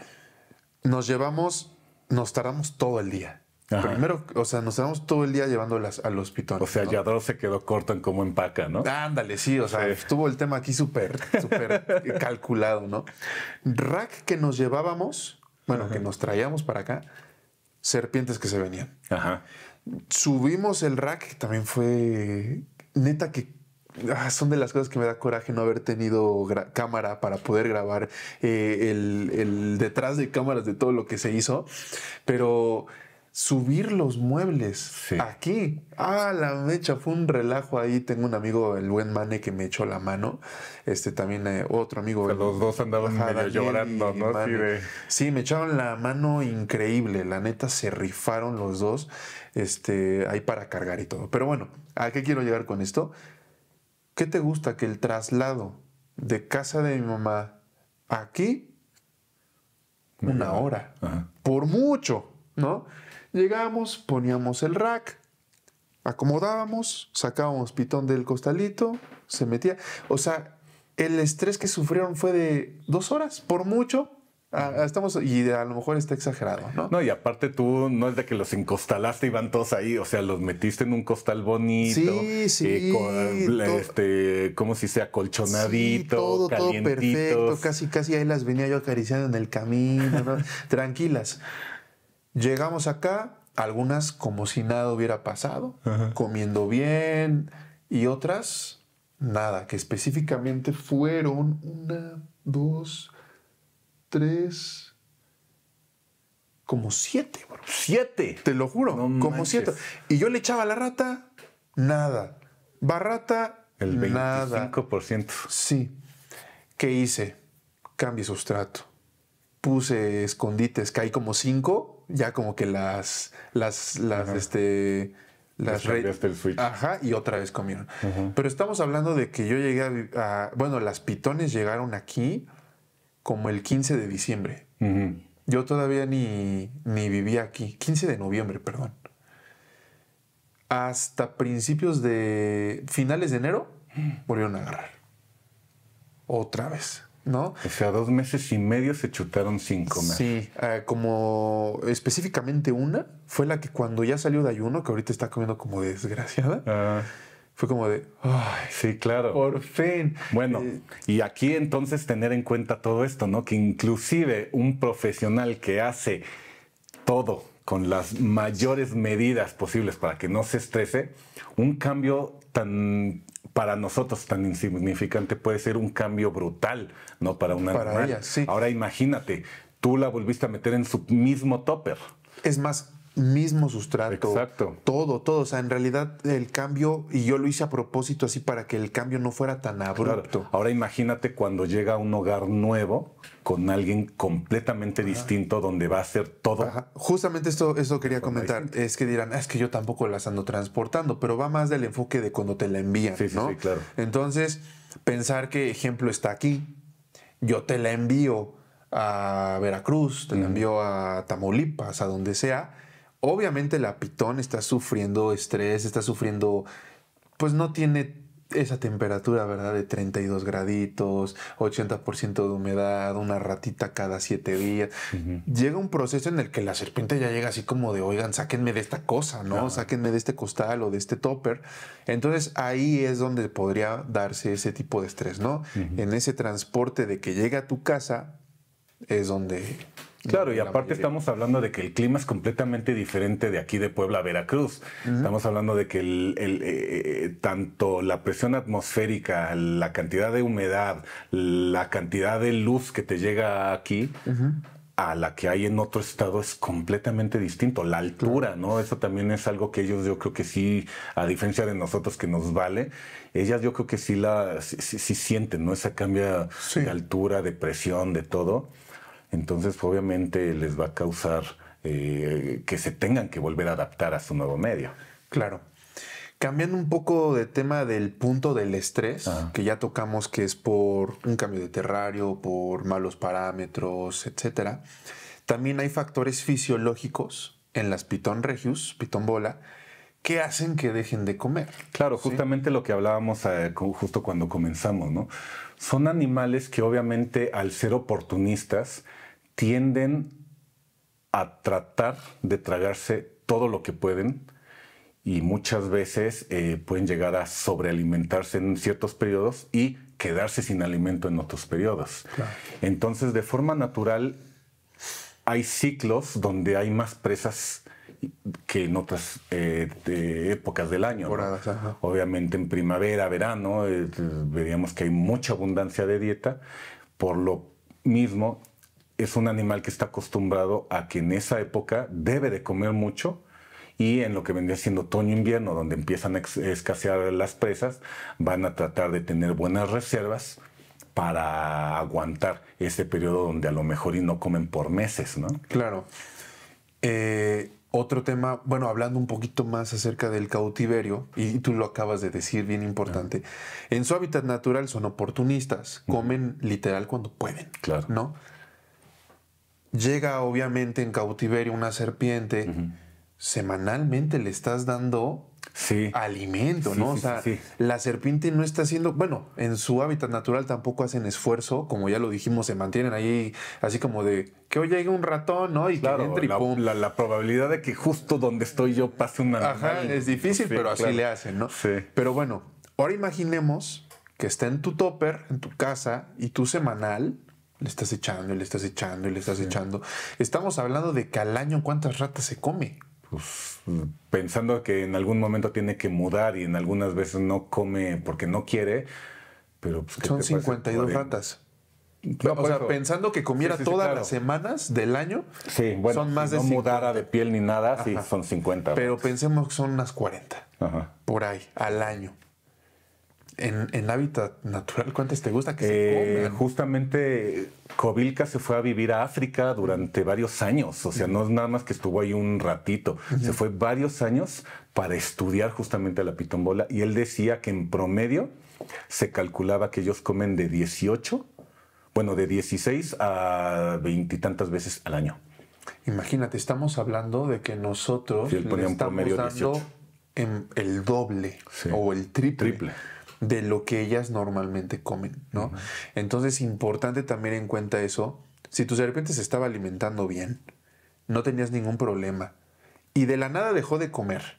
nos llevamos, nos tardamos todo el día. Primero, o sea, nos tardamos todo el día llevándolas a los pitones. O sea, Yadro se quedó corto en cómo empaca, ¿no? Ándale, sí, o sea, estuvo el tema aquí súper, súper calculado, ¿no? Rack que nos llevábamos, bueno, que nos traíamos para acá, serpientes que se venían. Ajá. Subimos el rack, también fue neta que ah, son de las cosas que me da coraje no haber tenido cámara para poder grabar eh, el, detrás de cámaras de todo lo que se hizo, pero subir los muebles aquí. Ah, la mecha, fue un relajo ahí. Tengo un amigo, el buen Mane, que me echó la mano. Este también eh, otro amigo. los dos andaban llorando, ¿no? Sí, sí, me echaron la mano increíble. La neta, se rifaron los dos. Este, ahí para cargar y todo. Pero bueno, ¿A qué quiero llegar con esto? ¿Qué te gusta que el traslado de casa de mi mamá aquí, una hora, por mucho, ¿no? Llegamos, poníamos el rack, acomodábamos, sacábamos pitón del costalito, se metía. O sea, el estrés que sufrieron fue de dos horas, por mucho, Ah, ah, estamos, y a lo mejor está exagerado, ¿no? No, y aparte tú no es de que los encostalaste y van todos ahí, o sea, los metiste en un costal bonito. Sí, sí. Eh, este, como si sea colchonadito, todo, todo perfecto, casi, casi ahí las venía yo acariciando en el camino, tranquilas. Llegamos acá, algunas como si nada hubiera pasado, comiendo bien, y otras, nada, que específicamente fueron una, dos, tres, como siete, Siete. Te lo juro, como siete. Y yo le echaba a la rata, nada. Barrata, el 25%. Sí. ¿Qué hice? Cambié sustrato. Puse escondites, que hay como cinco, ya como que las, las, las, este, las redes. Ajá, y otra vez comieron. Pero estamos hablando de que yo llegué a, bueno, las pitones llegaron aquí como el 15 de diciembre. Yo todavía ni, vivía aquí. 15 de noviembre, perdón. Hasta principios de. finales de enero, volvieron a agarrar. Otra vez, ¿no? O sea, dos meses y medio se chutaron cinco Sí, eh, como específicamente una fue la que cuando ya salió de ayuno, que ahorita está comiendo como desgraciada. Ah fue como de, sí, claro. Por fin. Bueno, eh, y aquí entonces tener en cuenta todo esto, ¿no? Que inclusive un profesional que hace todo con las mayores medidas posibles para que no se estrese, un cambio tan para nosotros tan insignificante puede ser un cambio brutal, ¿no? Para una para sí. Ahora imagínate, tú la volviste a meter en su mismo topper. Es más, mismo sustrato. Exacto. Todo, todo. O sea, en realidad el cambio, y yo lo hice a propósito así para que el cambio no fuera tan abrupto. Ahora imagínate cuando llega a un hogar nuevo con alguien completamente distinto donde va a ser todo. Justamente esto, esto quería comentar. Es que dirán, ah, es que yo tampoco las ando transportando, pero va más del enfoque de cuando te la envían. Sí, sí, sí, claro. Entonces, pensar que ejemplo está aquí, yo te la envío a Veracruz, te la envío a Tamaulipas, a donde sea, Obviamente la pitón está sufriendo estrés, está sufriendo, pues no tiene esa temperatura, ¿verdad? De 32 graditos, 80% de humedad, una ratita cada 7 días. Llega un proceso en el que la serpiente ya llega así como de, oigan, sáquenme de esta cosa, ¿no? Sáquenme de este costal o de este topper. Entonces ahí es donde podría darse ese tipo de estrés, ¿no? En ese transporte de que llega a tu casa es donde Claro, y aparte estamos hablando de que el clima es completamente diferente de aquí de Puebla a Veracruz. Estamos hablando de que eh, eh, tanto la presión atmosférica, la cantidad de humedad, la cantidad de luz que te llega aquí, a la que hay en otro estado es completamente distinto. La altura, ¿no? Eso también es algo que ellos yo creo que sí, a diferencia de nosotros que nos vale, ellas yo creo que sí la sí, sienten, ¿no? Esa cambia de altura, de presión, de todo entonces obviamente les va a causar eh, que se tengan que volver a adaptar a su nuevo medio. Claro. Cambiando un poco de tema del punto del estrés, que ya tocamos que es por un cambio de terrario, por malos parámetros, etc. También hay factores fisiológicos en las pitón regius, pitón bola, que hacen que dejen de comer? Claro, justamente lo que hablábamos eh, justo cuando comenzamos, ¿no? Son animales que obviamente al ser oportunistas tienden a tratar de tragarse todo lo que pueden y muchas veces eh, pueden llegar a sobrealimentarse en ciertos periodos y quedarse sin alimento en otros periodos. Entonces, de forma natural, hay ciclos donde hay más presas que en otras eh, épocas del año. Obviamente en primavera, verano, eh, veríamos que hay mucha abundancia de dieta, por lo mismo es un animal que está acostumbrado a que en esa época debe de comer mucho y en lo que vendría siendo otoño-invierno, donde empiezan a escasear las presas, van a tratar de tener buenas reservas para aguantar ese periodo donde a lo mejor y no comen por meses, ¿no? Claro. Eh, otro tema, bueno, hablando un poquito más acerca del cautiverio, y tú lo acabas de decir, bien importante, ah. en su hábitat natural son oportunistas, comen literal cuando pueden, claro. ¿no? llega obviamente en cautiverio una serpiente, semanalmente le estás dando sí. alimento, ¿no? o sea, la serpiente no está haciendo, bueno, en su hábitat natural tampoco hacen esfuerzo, como ya lo dijimos, se mantienen ahí así como de que hoy llegue un ratón, ¿no? Y que y la, pum. La, probabilidad de que justo donde estoy yo pase un animal. Ajá, es difícil, pero así le hacen, ¿no? Sí. Pero bueno, ahora imaginemos que está en tu topper, en tu casa, y tu semanal, le estás echando, le estás echando, le estás echando. Estamos hablando de que al año cuántas ratas se come. Pues, pensando que en algún momento tiene que mudar y en algunas veces no come porque no quiere, pero pues, son 52 ratas. o sea, pensando que comiera todas las semanas del año, sí, bueno, son más no mudara de piel ni nada, sí son 50. Pero pensemos que son unas 40 por ahí al año en, hábitat natural, ¿cuántas te gusta que se eh, comen? Justamente Covilca se fue a vivir a África durante varios años, o sea, no es nada más que estuvo ahí un ratito, se fue varios años para estudiar justamente la pitombola y él decía que en promedio se calculaba que ellos comen de 18, bueno, de 16 a veintitantas veces al año. Imagínate, estamos hablando de que nosotros le estamos dando el doble o el triple. triple de lo que ellas normalmente comen, ¿no? Entonces, importante también en cuenta eso, si tu serpiente se estaba alimentando bien, no tenías ningún problema, y de la nada dejó de comer,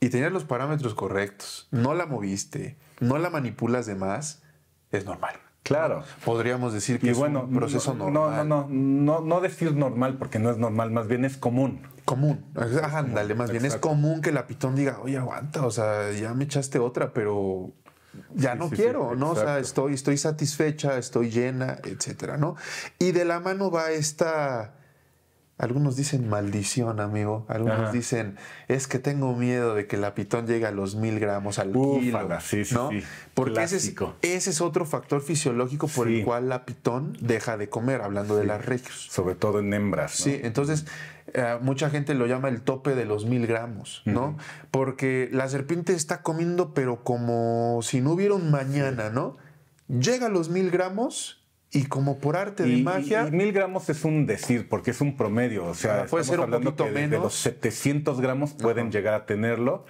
y tenías los parámetros correctos, no la moviste, no la manipulas de más, es normal. Claro. Podríamos decir que es un proceso normal. No, no, no, no, no decir normal porque no es normal, más bien es común común. Ajá, más bien es común que la pitón diga, oye, aguanta, o sea, ya me echaste otra, pero ya no quiero, ¿no? O sea, estoy, estoy satisfecha, estoy llena, etcétera, ¿no? Y de la mano va esta algunos dicen maldición, amigo. Algunos dicen, es que tengo miedo de que la pitón llegue a los mil gramos al Ufala, Porque ese es, otro factor fisiológico por el cual la pitón deja de comer, hablando de las regios. Sobre todo en hembras. Sí, entonces eh, mucha gente lo llama el tope de los mil gramos, ¿no? Porque la serpiente está comiendo, pero como si no hubiera un mañana, ¿no? Llega a los mil gramos y como por arte de magia. Y, mil gramos es un decir, porque es un promedio. O sea, puede ser un poquito menos. De los 700 gramos pueden llegar a tenerlo.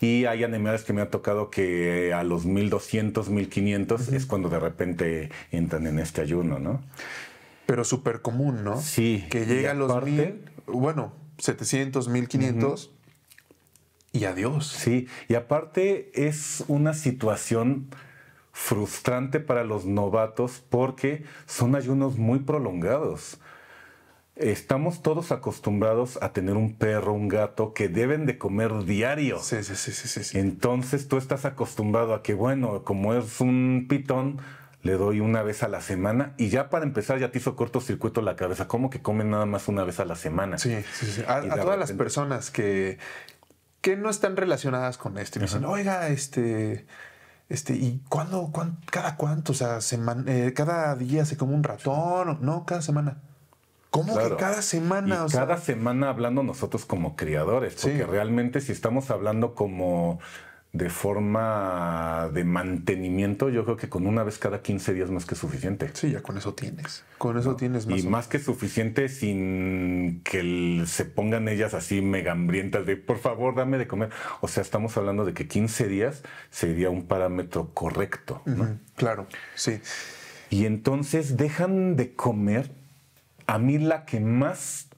Y hay animales que me ha tocado que a los 1200, 1500 es cuando de repente entran en este ayuno, ¿no? Pero súper común, ¿no? Sí. Que llega a los mil, bueno, 700, 1500. Y adiós. Sí, y aparte es una situación frustrante para los novatos porque son ayunos muy prolongados. Estamos todos acostumbrados a tener un perro, un gato que deben de comer diario. Sí, sí, sí, sí, sí. Entonces tú estás acostumbrado a que, bueno, como es un pitón, le doy una vez a la semana y ya para empezar ya te hizo cortocircuito la cabeza. ¿Cómo que comen nada más una vez a la semana? Sí, sí, sí. A, todas las personas que, que no están relacionadas con esto y me dicen, oiga, este este, ¿Y cuándo, cada cuánto? O sea, semana, eh, cada día se come un ratón, ¿no? Cada semana. ¿Cómo que cada semana? cada semana hablando nosotros como criadores, porque realmente si estamos hablando como de forma de mantenimiento, yo creo que con una vez cada 15 días más que suficiente. Sí, ya con eso tienes. Con eso tienes más. Y más que suficiente sin que se pongan ellas así mega hambrientas de por favor, dame de comer. O sea, estamos hablando de que 15 días sería un parámetro correcto. Claro, sí. Y entonces dejan de comer. A mí la que más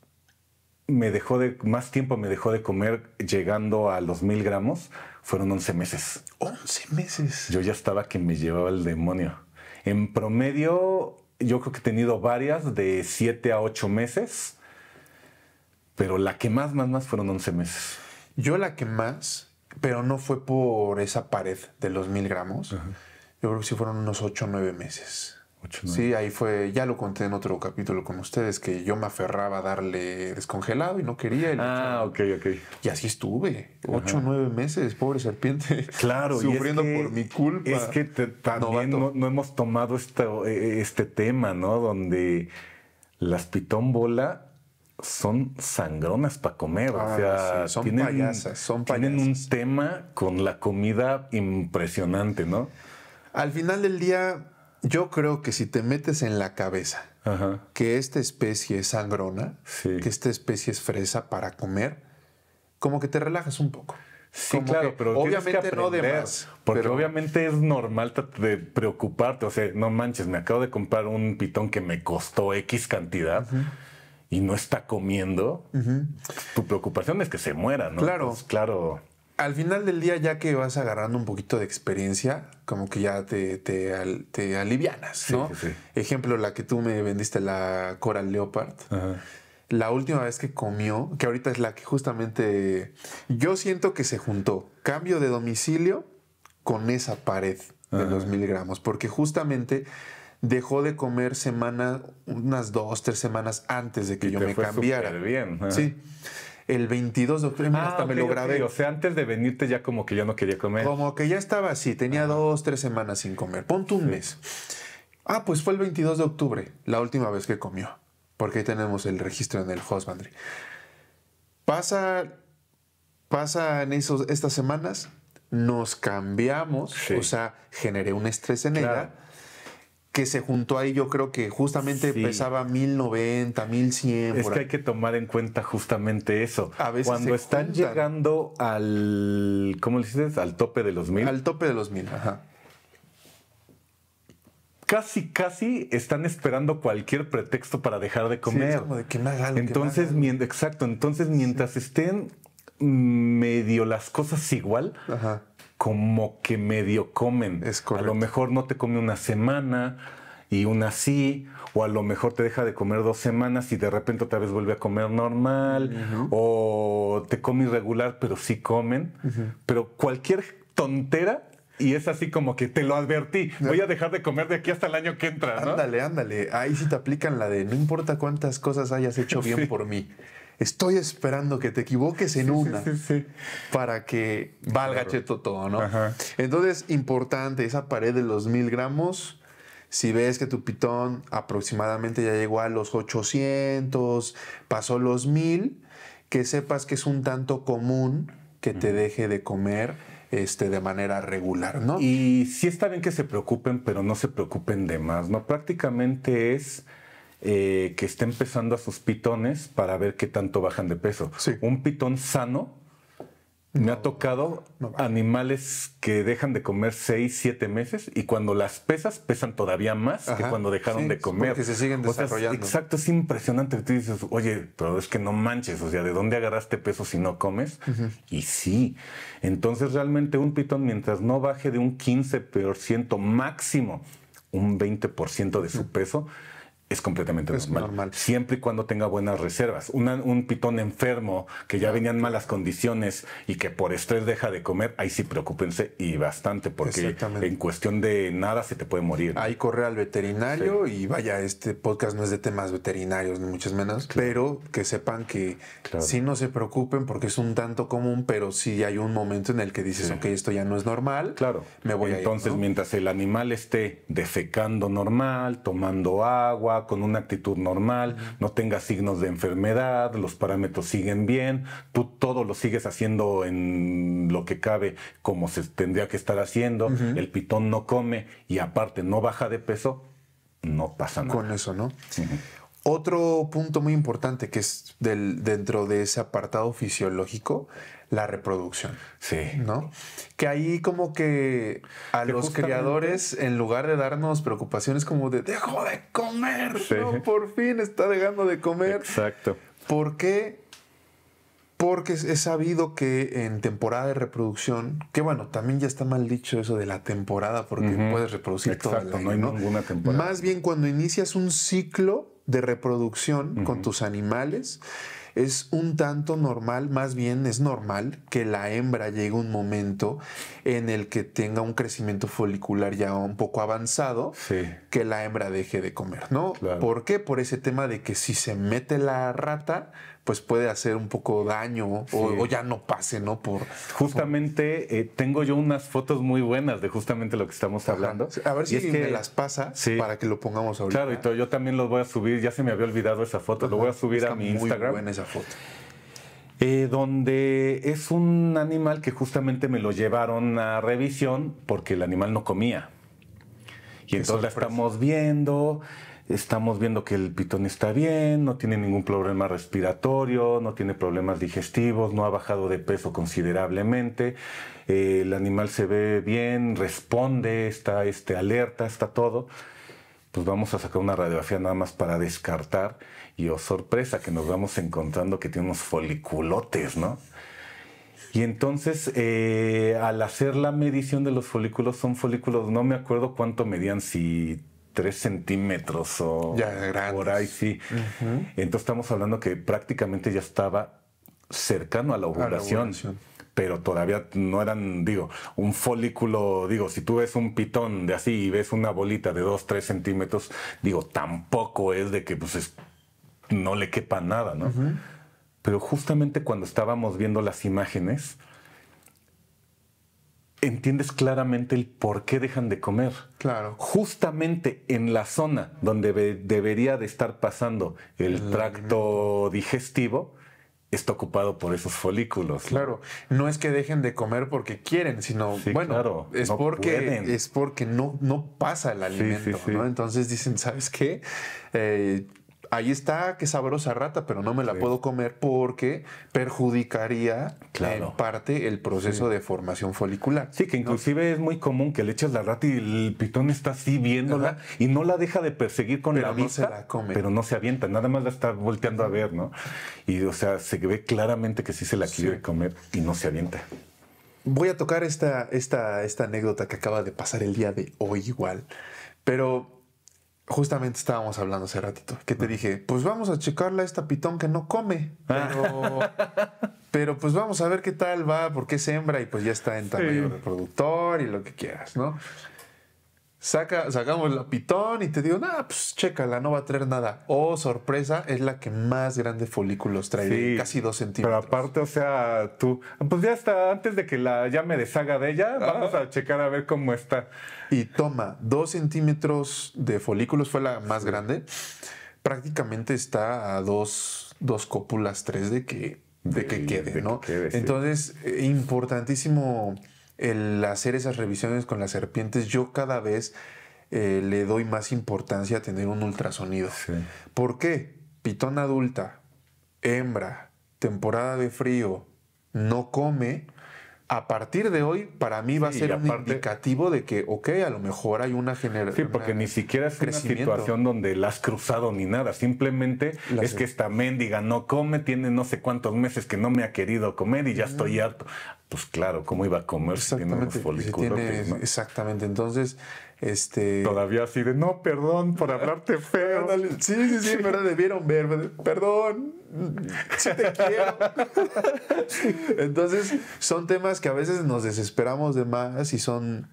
me dejó de, más tiempo me dejó de comer llegando a los mil gramos fueron 11 meses. 11 meses. Yo ya estaba que me llevaba el demonio. En promedio, yo creo que he tenido varias de 7 a 8 meses, pero la que más, más, más fueron 11 meses. Yo la que más, pero no fue por esa pared de los mil gramos. Yo creo que sí fueron unos 8 o 9 meses sí, ahí fue, ya lo conté en otro capítulo con ustedes, que yo me aferraba a darle descongelado y no quería. ah, ok, ok. Y así estuve, ocho, nueve meses, pobre serpiente. Claro, sufriendo por mi culpa. Es que también no, hemos tomado e, e, este tema, ¿no? Donde las pitón bola son sangronas para comer. o ah, sea, son payasas, son payasas. Tienen un tema con la comida impresionante, ¿no? Al final del día, yo creo que si te metes en la cabeza que esta especie es sangrona, que esta especie es fresa para comer, como que te relajas un poco. Sí, claro, pero obviamente que no de más. Porque obviamente es normal preocuparte. O sea, no manches, me acabo de comprar un pitón que me costó X cantidad. y no está comiendo, tu preocupación es que se muera, ¿no? Claro. claro al final del día, ya que vas agarrando un poquito de experiencia, como que ya te, te, alivianas, ¿no? Ejemplo, la que tú me vendiste, la Coral Leopard. La última vez que comió, que ahorita es la que justamente yo siento que se juntó cambio de domicilio con esa pared de los miligramos, porque justamente dejó de comer semana, unas dos, tres semanas antes de que yo me cambiara. Bien. Sí el 22 de octubre. Ah, hasta me lo grabé. O sea, antes de venirte ya como que yo no quería comer. Como que ya estaba así, tenía dos, tres semanas sin comer. Ponte un mes. Ah, pues fue el 22 de octubre, la última vez que comió, porque ahí tenemos el registro en el husbandry. Pasa, en esos, estas semanas, nos cambiamos, o sea, generé un estrés en ella que se juntó ahí, yo creo que justamente pesaba 1090, 1100. Es que hay que tomar en cuenta justamente eso. A veces Cuando están llegando al, ¿cómo le dices? Al tope de los mil. Al tope de los mil, ajá. Casi, casi están esperando cualquier pretexto para dejar de comer. como de que me haga algo, Entonces, que exacto. Entonces, mientras estén medio las cosas igual, ajá como que medio comen. Es A lo mejor no te come una semana y una sí, o a lo mejor te deja de comer dos semanas y de repente tal vez vuelve a comer normal, o te come irregular, pero sí comen. Pero cualquier tontera y es así como que te lo advertí, voy a dejar de comer de aquí hasta el año que entra. Ándale, ándale. Ahí sí te aplican la de no importa cuántas cosas hayas hecho bien por mí estoy esperando que te equivoques en una para que valga cheto todo, ¿no? Entonces, importante, esa pared de los mil gramos, si ves que tu pitón aproximadamente ya llegó a los 800, pasó los mil, que sepas que es un tanto común que te deje de comer este, de manera regular, ¿no? Y sí está bien que se preocupen, pero no se preocupen de más, ¿no? Prácticamente es eh, que estén pesando a sus pitones para ver qué tanto bajan de peso. Un pitón sano, me ha tocado animales que dejan de comer 6, 7 meses y cuando las pesas pesan todavía más que cuando dejaron de comer. exacto, es impresionante. Tú dices, oye, pero es que no manches, o sea, ¿de dónde agarraste peso si no comes? Y sí. Entonces, realmente un pitón, mientras no baje de un 15% máximo, un 20% de su peso, es completamente normal. Siempre y cuando tenga buenas reservas. un pitón enfermo que ya venían malas condiciones y que por estrés deja de comer, ahí sí preocupense y bastante, porque en cuestión de nada se te puede morir. Ahí corre al veterinario y vaya, este podcast no es de temas veterinarios, ni muchas menos, pero que sepan que si sí no se preocupen porque es un tanto común, pero si hay un momento en el que dices, okay ok, esto ya no es normal. Claro. Me voy Entonces, a mientras el animal esté defecando normal, tomando agua, con una actitud normal, no tenga signos de enfermedad, los parámetros siguen bien, tú todo lo sigues haciendo en lo que cabe como se tendría que estar haciendo, el pitón no come y aparte no baja de peso, no pasa nada. Con eso, ¿no? sí otro punto muy importante que es del, dentro de ese apartado fisiológico, la reproducción. Sí. ¿No? Que ahí como que a los creadores, criadores, en lugar de darnos preocupaciones como de, dejo de comer, por fin está dejando de comer. Exacto. ¿Por qué? Porque es sabido que en temporada de reproducción, que bueno, también ya está mal dicho eso de la temporada, porque puedes reproducir todo no hay ninguna temporada. Más bien cuando inicias un ciclo, de reproducción con tus animales es un tanto normal, más bien es normal que la hembra llegue a un momento en el que tenga un crecimiento folicular ya un poco avanzado, que la hembra deje de comer, ¿no? ¿Por qué? Por ese tema de que si se mete la rata, pues puede hacer un poco daño o, ya no pase, ¿no? Por justamente eh, tengo yo unas fotos muy buenas de justamente lo que estamos hablando. A ver si es que, me las pasa para que lo pongamos ahorita. Claro, y yo también los voy a subir. Ya se me había olvidado esa foto. Lo voy a subir a mi muy Instagram. Buena esa foto. Eh, donde es un animal que justamente me lo llevaron a revisión porque el animal no comía. Y entonces la estamos viendo, estamos viendo que el pitón está bien, no tiene ningún problema respiratorio, no tiene problemas digestivos, no ha bajado de peso considerablemente, eh, el animal se ve bien, responde, está este, alerta, está todo. Pues vamos a sacar una radiografía nada más para descartar y oh sorpresa que nos vamos encontrando que tiene unos foliculotes, ¿no? Y entonces, eh, al hacer la medición de los folículos, son folículos, no me acuerdo cuánto medían, si 3 centímetros o por ahí sí. Entonces estamos hablando que prácticamente ya estaba cercano a la ovulación. pero todavía no eran, digo, un folículo, digo, si tú ves un pitón de así y ves una bolita de 2, 3 centímetros, digo, tampoco es de que pues no le quepa nada, ¿no? Pero justamente cuando estábamos viendo las imágenes, entiendes claramente el por qué dejan de comer. Claro. Justamente en la zona donde debería de estar pasando el, tracto digestivo, está ocupado por esos folículos. Claro, no es que dejen de comer porque quieren, sino bueno, claro, es, porque, es porque no, no pasa el alimento, ¿no? Entonces dicen, ¿sabes qué? Eh, ahí está, qué sabrosa rata, pero no me la puedo comer porque perjudicaría en parte el proceso de formación folicular. Sí, que inclusive es muy común que le echas la rata y el pitón está así viéndola y no la deja de perseguir con el la la come. pero no se avienta, nada más la está volteando a ver, ¿no? Y o sea, se ve claramente que sí se la quiere comer y no se avienta. Voy a tocar esta, esta, esta anécdota que acaba de pasar el día de hoy igual, pero Justamente estábamos hablando hace ratito, que te dije, pues vamos a checarla a esta pitón que no come, ah. pero, pues vamos a ver qué tal va, porque es hembra y pues ya está en tamaño de reproductor y lo que quieras, ¿no? Saca, sacamos la pitón y te digo, nah, pues chécala, no va a traer nada. Oh, sorpresa, es la que más grandes folículos trae, casi dos centímetros. Pero aparte, o sea, tú, pues ya está, antes de que la ya me deshaga de ella, vamos ah. a checar a ver cómo está y toma dos centímetros de folículos, fue la más grande, prácticamente está a dos, dos cópulas, tres de que, de, que quede, ¿no? Entonces, eh, importantísimo el hacer esas revisiones con las serpientes. Yo cada vez eh, le doy más importancia a tener un ultrasonido. ¿Por qué? Pitón adulta, hembra, temporada de frío, no come, a partir de hoy, para mí va a ser un indicativo de que, ok, a lo mejor hay una generación. Sí, porque ni siquiera es una situación donde la has cruzado ni nada. Simplemente es que esta mendiga no come, tiene no sé cuántos meses que no me ha querido comer y ya estoy harto. Pues claro, ¿cómo iba a comer si tiene unos Exactamente. Entonces, este, Todavía así de, no, perdón por hablarte feo. sí, sí, sí, pero debieron ver, perdón, si te quiero. Entonces, son temas que a veces nos desesperamos de más y son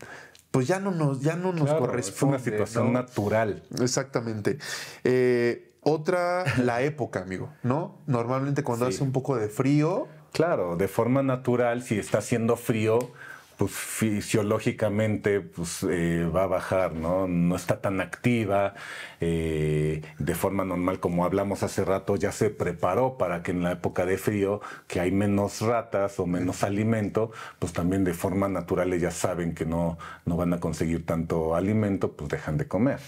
pues ya no nos, ya no nos corresponde. Es una situación natural. Exactamente. Eh, otra, la época, amigo, ¿no? Normalmente cuando hace un poco de frío. Claro, de forma natural, si está haciendo frío, pues fisiológicamente pues, eh, va a bajar, ¿no? No está tan activa eh, de forma normal como hablamos hace rato, ya se preparó para que en la época de frío, que hay menos ratas o menos alimento, pues también de forma natural ellas saben que no, no van a conseguir tanto alimento, pues dejan de comer.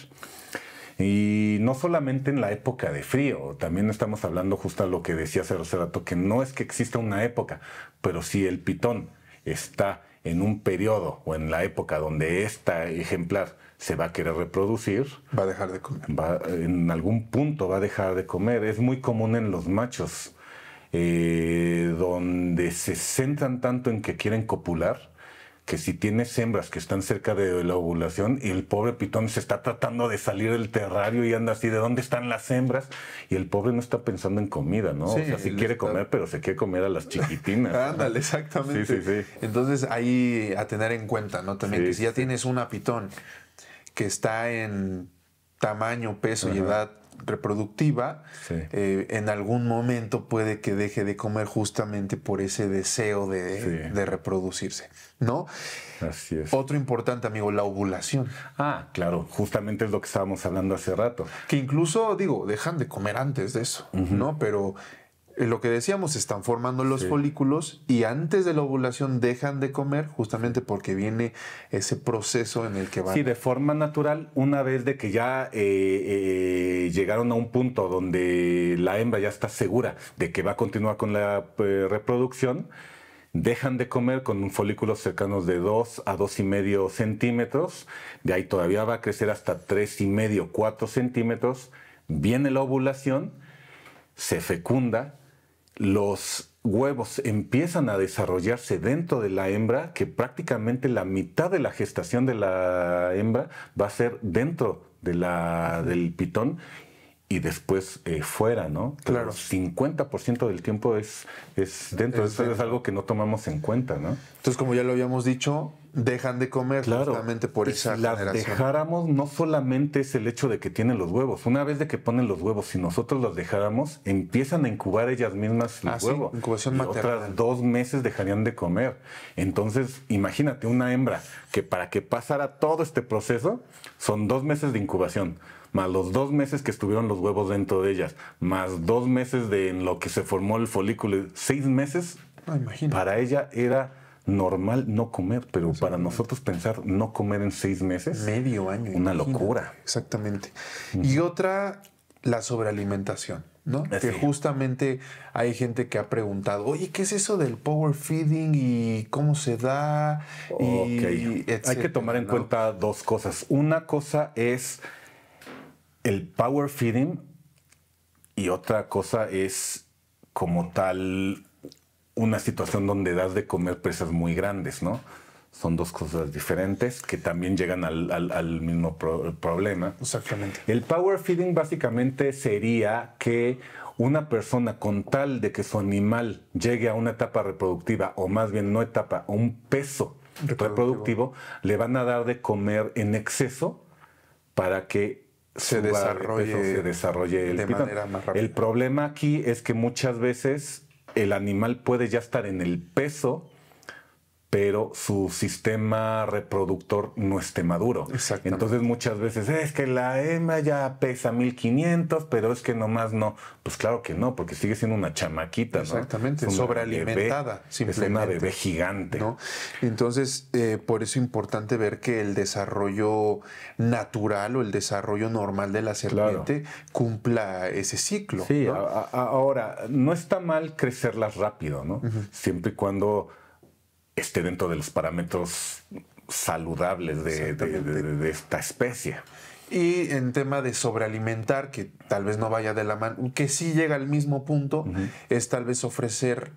Y no solamente en la época de frío, también estamos hablando justo a lo que decía hace rato, que no es que exista una época, pero si el pitón está en un periodo o en la época donde esta ejemplar se va a querer reproducir. Va a dejar de comer. en algún punto va a dejar de comer. Es muy común en los machos, eh, donde se centran tanto en que quieren copular que si tienes hembras que están cerca de la ovulación y el pobre pitón se está tratando de salir del terrario y anda así, ¿de dónde están las hembras? Y el pobre no está pensando en comida, ¿no? o sea, sí quiere comer, pero se quiere comer a las chiquitinas. Ándale, exactamente. Sí, sí, sí. Entonces ahí a tener en cuenta, ¿no? También que si ya tienes una pitón que está en tamaño, peso y edad reproductiva, eh, en algún momento puede que deje de comer justamente por ese deseo de, reproducirse, ¿no? Así es. Otro importante, amigo, la ovulación. Ah, claro, justamente es lo que estábamos hablando hace rato. Que incluso, digo, dejan de comer antes de eso, ¿no? Pero eh, lo que decíamos, se están formando los folículos y antes de la ovulación dejan de comer justamente porque viene ese proceso en el que van. Sí, de forma natural, una vez de que ya eh, eh, llegaron a un punto donde la hembra ya está segura de que va a continuar con la reproducción, dejan de comer con un folículo cercanos de 2 a 2,5 centímetros, de ahí todavía va a crecer hasta 3,5, 4 centímetros, viene la ovulación, se fecunda, los huevos empiezan a desarrollarse dentro de la hembra, que prácticamente la mitad de la gestación de la hembra va a ser dentro de del pitón y después eh, fuera, ¿no? Claro. claro. 50% del tiempo es, es dentro. Eso es algo que no tomamos en cuenta, ¿no? Entonces, como ya lo habíamos dicho, dejan de comer claro. por esa esa si las dejáramos no solamente es el hecho de que tienen los huevos una vez de que ponen los huevos si nosotros los dejáramos empiezan a incubar ellas mismas el ah, sí, incubación y otras dos meses dejarían de comer entonces imagínate una hembra que para que pasara todo este proceso son dos meses de incubación más los dos meses que estuvieron los huevos dentro de ellas, más dos meses de en lo que se formó el folículo, seis meses, ah, para ella era normal no comer, pero para nosotros pensar no comer en seis meses. Medio año. Una locura. Exactamente. Y otra, la sobrealimentación, ¿no? Que justamente hay gente que ha preguntado, oye, ¿qué es eso del power feeding y cómo se da? hay que tomar en cuenta dos cosas. Una cosa es el power feeding y otra cosa es como tal una situación donde das de comer presas muy grandes, ¿no? Son dos cosas diferentes que también llegan al, mismo problema. Exactamente. El power feeding básicamente sería que una persona con tal de que su animal llegue a una etapa reproductiva, o más bien no etapa, un peso reproductivo. le van a dar de comer en exceso para que se desarrolle, el de El problema aquí es que muchas veces el animal puede ya estar en el peso pero su sistema reproductor no esté maduro. Entonces muchas veces es que la hembra ya pesa 1500, pero es que nomás no. Pues claro que no, porque sigue siendo una chamaquita. Exactamente, ¿no? sobrealimentada. es una bebé gigante. ¿no? Entonces, eh, por eso es importante ver que el desarrollo natural o el desarrollo normal de la serpiente cumpla ese ciclo. Sí, ahora, no está mal crecerlas rápido, ¿no? Siempre y cuando esté dentro de los parámetros saludables de, esta especie. Y en tema de sobrealimentar, que tal vez no vaya de la mano, que sí llega al mismo punto, es tal vez ofrecer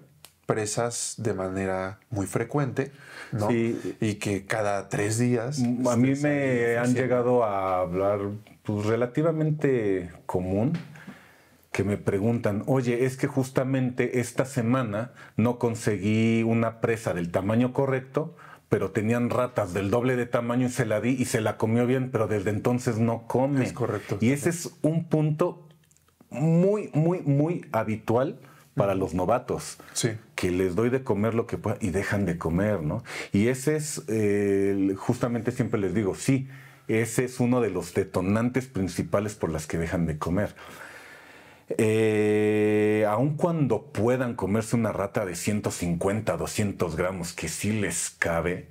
presas de manera muy frecuente, ¿no? Y que cada tres días. A mí me han llegado a hablar pues, relativamente común que me preguntan, oye, es que justamente esta semana no conseguí una presa del tamaño correcto, pero tenían ratas del doble de tamaño y se la di y se la comió bien, pero desde entonces no come. Es correcto. Y ese es un punto muy, muy, muy habitual para los novatos. Que les doy de comer lo que pueda y dejan de comer, ¿no? Y ese es, justamente siempre les digo, sí, ese es uno de los detonantes principales por las que dejan de comer. Eh, aun cuando puedan comerse una rata de 150, 200 gramos, que sí les cabe,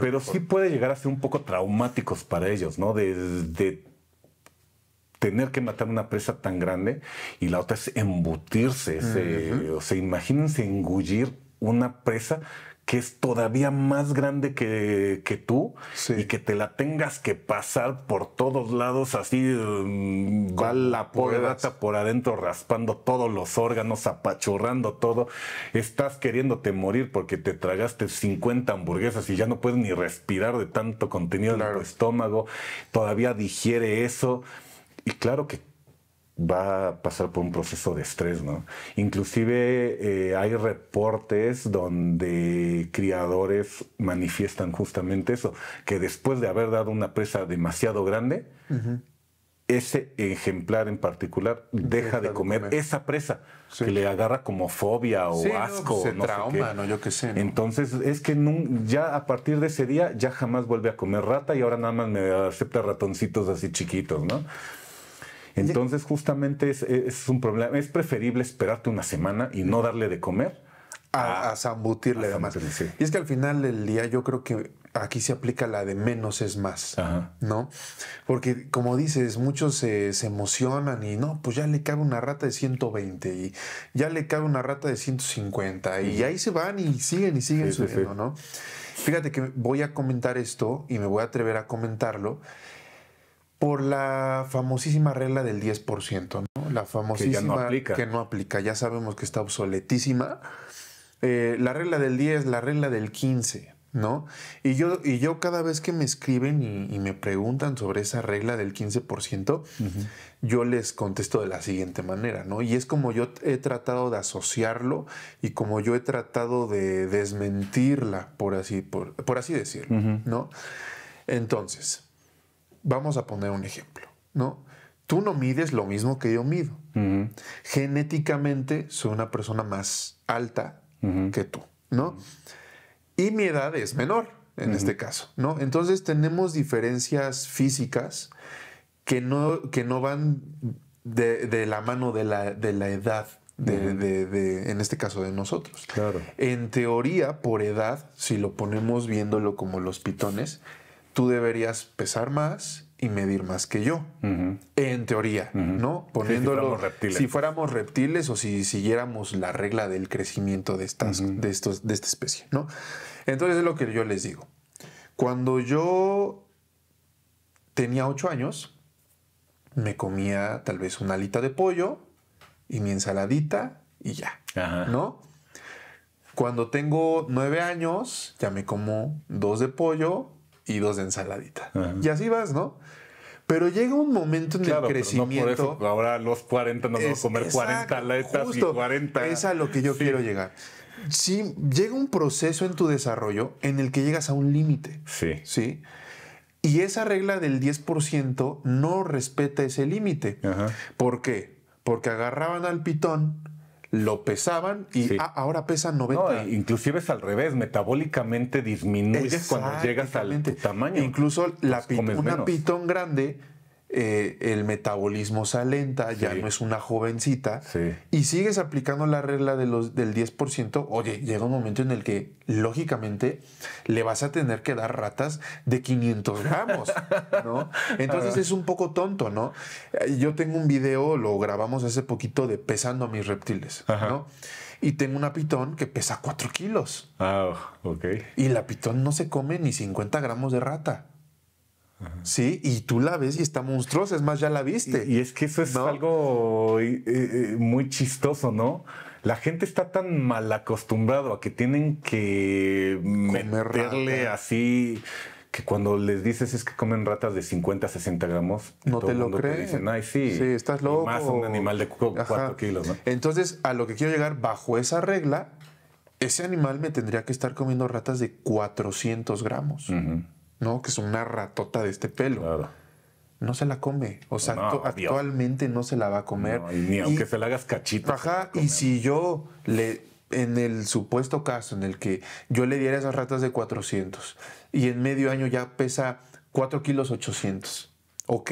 pero sí puede llegar a ser un poco traumáticos para ellos, ¿no? De, tener que matar una presa tan grande y la otra es embutirse, o sea, imagínense engullir una presa que es todavía más grande que, tú y que te la tengas que pasar por todos lados así va mm, la puerta por adentro raspando todos los órganos, apachurrando todo. Estás queriéndote morir porque te tragaste 50 hamburguesas y ya no puedes ni respirar de tanto contenido en tu estómago. Todavía digiere eso. Y claro que va a pasar por un proceso de estrés, ¿no? Inclusive eh, hay reportes donde criadores manifiestan justamente eso, que después de haber dado una presa demasiado grande, ese ejemplar en particular deja de comer, esa presa que le agarra como fobia o asco. Pues no, se trauma, Yo qué sé. ¿no? Entonces es que ya a partir de ese día ya jamás vuelve a comer rata y ahora nada más me acepta ratoncitos así chiquitos, ¿no? Entonces, justamente es, un problema. Es preferible esperarte una semana y no darle de comer a, a, zambutirle además. Y es que al final del día yo creo que aquí se aplica la de menos es más, ¿no? Porque como dices, muchos se, emocionan y no, pues ya le cabe una rata de 120 y ya le cabe una rata de 150 y, ahí se van y siguen y siguen subiendo, ¿no? Fíjate que voy a comentar esto y me voy a atrever a comentarlo por la famosísima regla del 10%, ¿no? La famosísima que, no aplica. Ya sabemos que está obsoletísima. Eh, la regla del 10, la regla del 15, ¿no? Y yo, y yo cada vez que me escriben y, me preguntan sobre esa regla del 15%, yo les contesto de la siguiente manera, ¿no? Y es como yo he tratado de asociarlo y como yo he tratado de desmentirla, por así, por, así decirlo, ¿no? Entonces, vamos a poner un ejemplo, ¿no? Tú no mides lo mismo que yo mido. Genéticamente soy una persona más alta que tú, ¿no? Y mi edad es menor en este caso, ¿no? Entonces tenemos diferencias físicas que no, que no van de, la mano de la, de la edad, de, en este caso de nosotros. Claro. En teoría, por edad, si lo ponemos viéndolo como los pitones, tú deberías pesar más y medir más que yo, en teoría, ¿no? Poniéndolo, si, fuéramos reptiles o si siguiéramos la regla del crecimiento de, estas, de, estos, de esta especie, ¿no? Entonces es lo que yo les digo. Cuando yo tenía ocho años, me comía tal vez una alita de pollo y mi ensaladita y ya, ¿no? Cuando tengo nueve años, ya me como dos de pollo, y dos de ensaladita. Y así vas, ¿no? Pero llega un momento en el crecimiento. ahora los 40 no vamos a comer 40 letras justo, y 40. Es a lo que yo quiero llegar. Sí, llega un proceso en tu desarrollo en el que llegas a un límite. Sí. Sí. Y esa regla del 10% no respeta ese límite. ¿Por qué? Porque agarraban al pitón, lo pesaban y ah, ahora pesan 90. inclusive es al revés, metabólicamente disminuyes cuando llegas al tamaño. E incluso la una pitón grande eh, el metabolismo se alenta, ya no es una jovencita, y sigues aplicando la regla de los, del 10%, oye, llega un momento en el que lógicamente le vas a tener que dar ratas de 500 gramos, ¿no? Entonces es un poco tonto, ¿no? Eh, yo tengo un video, lo grabamos hace poquito, de pesando a mis reptiles, ¿no? y tengo una pitón que pesa 4 kilos. Ah, ok. Y la pitón no se come ni 50 gramos de rata. Sí, y tú la ves y está monstruosa, es más, ya la viste. Y, es que eso es algo eh, eh, muy chistoso, ¿no? La gente está tan mal acostumbrado a que tienen que meterle así que cuando les dices es que comen ratas de 50 60 gramos, no te lo dicen, ay, sí. estás loco. más un animal de 4 kilos, ¿no? Entonces, a lo que quiero llegar, bajo esa regla, ese animal me tendría que estar comiendo ratas de 400 gramos. ¿no? Que es una ratota de este pelo. No se la come. O sea, actualmente no se la va a comer. ni aunque se la hagas cachito. Ajá, y si yo le. En el supuesto caso en el que yo le diera esas ratas de 400 y en medio año ya pesa 4 kilos 800. Ok,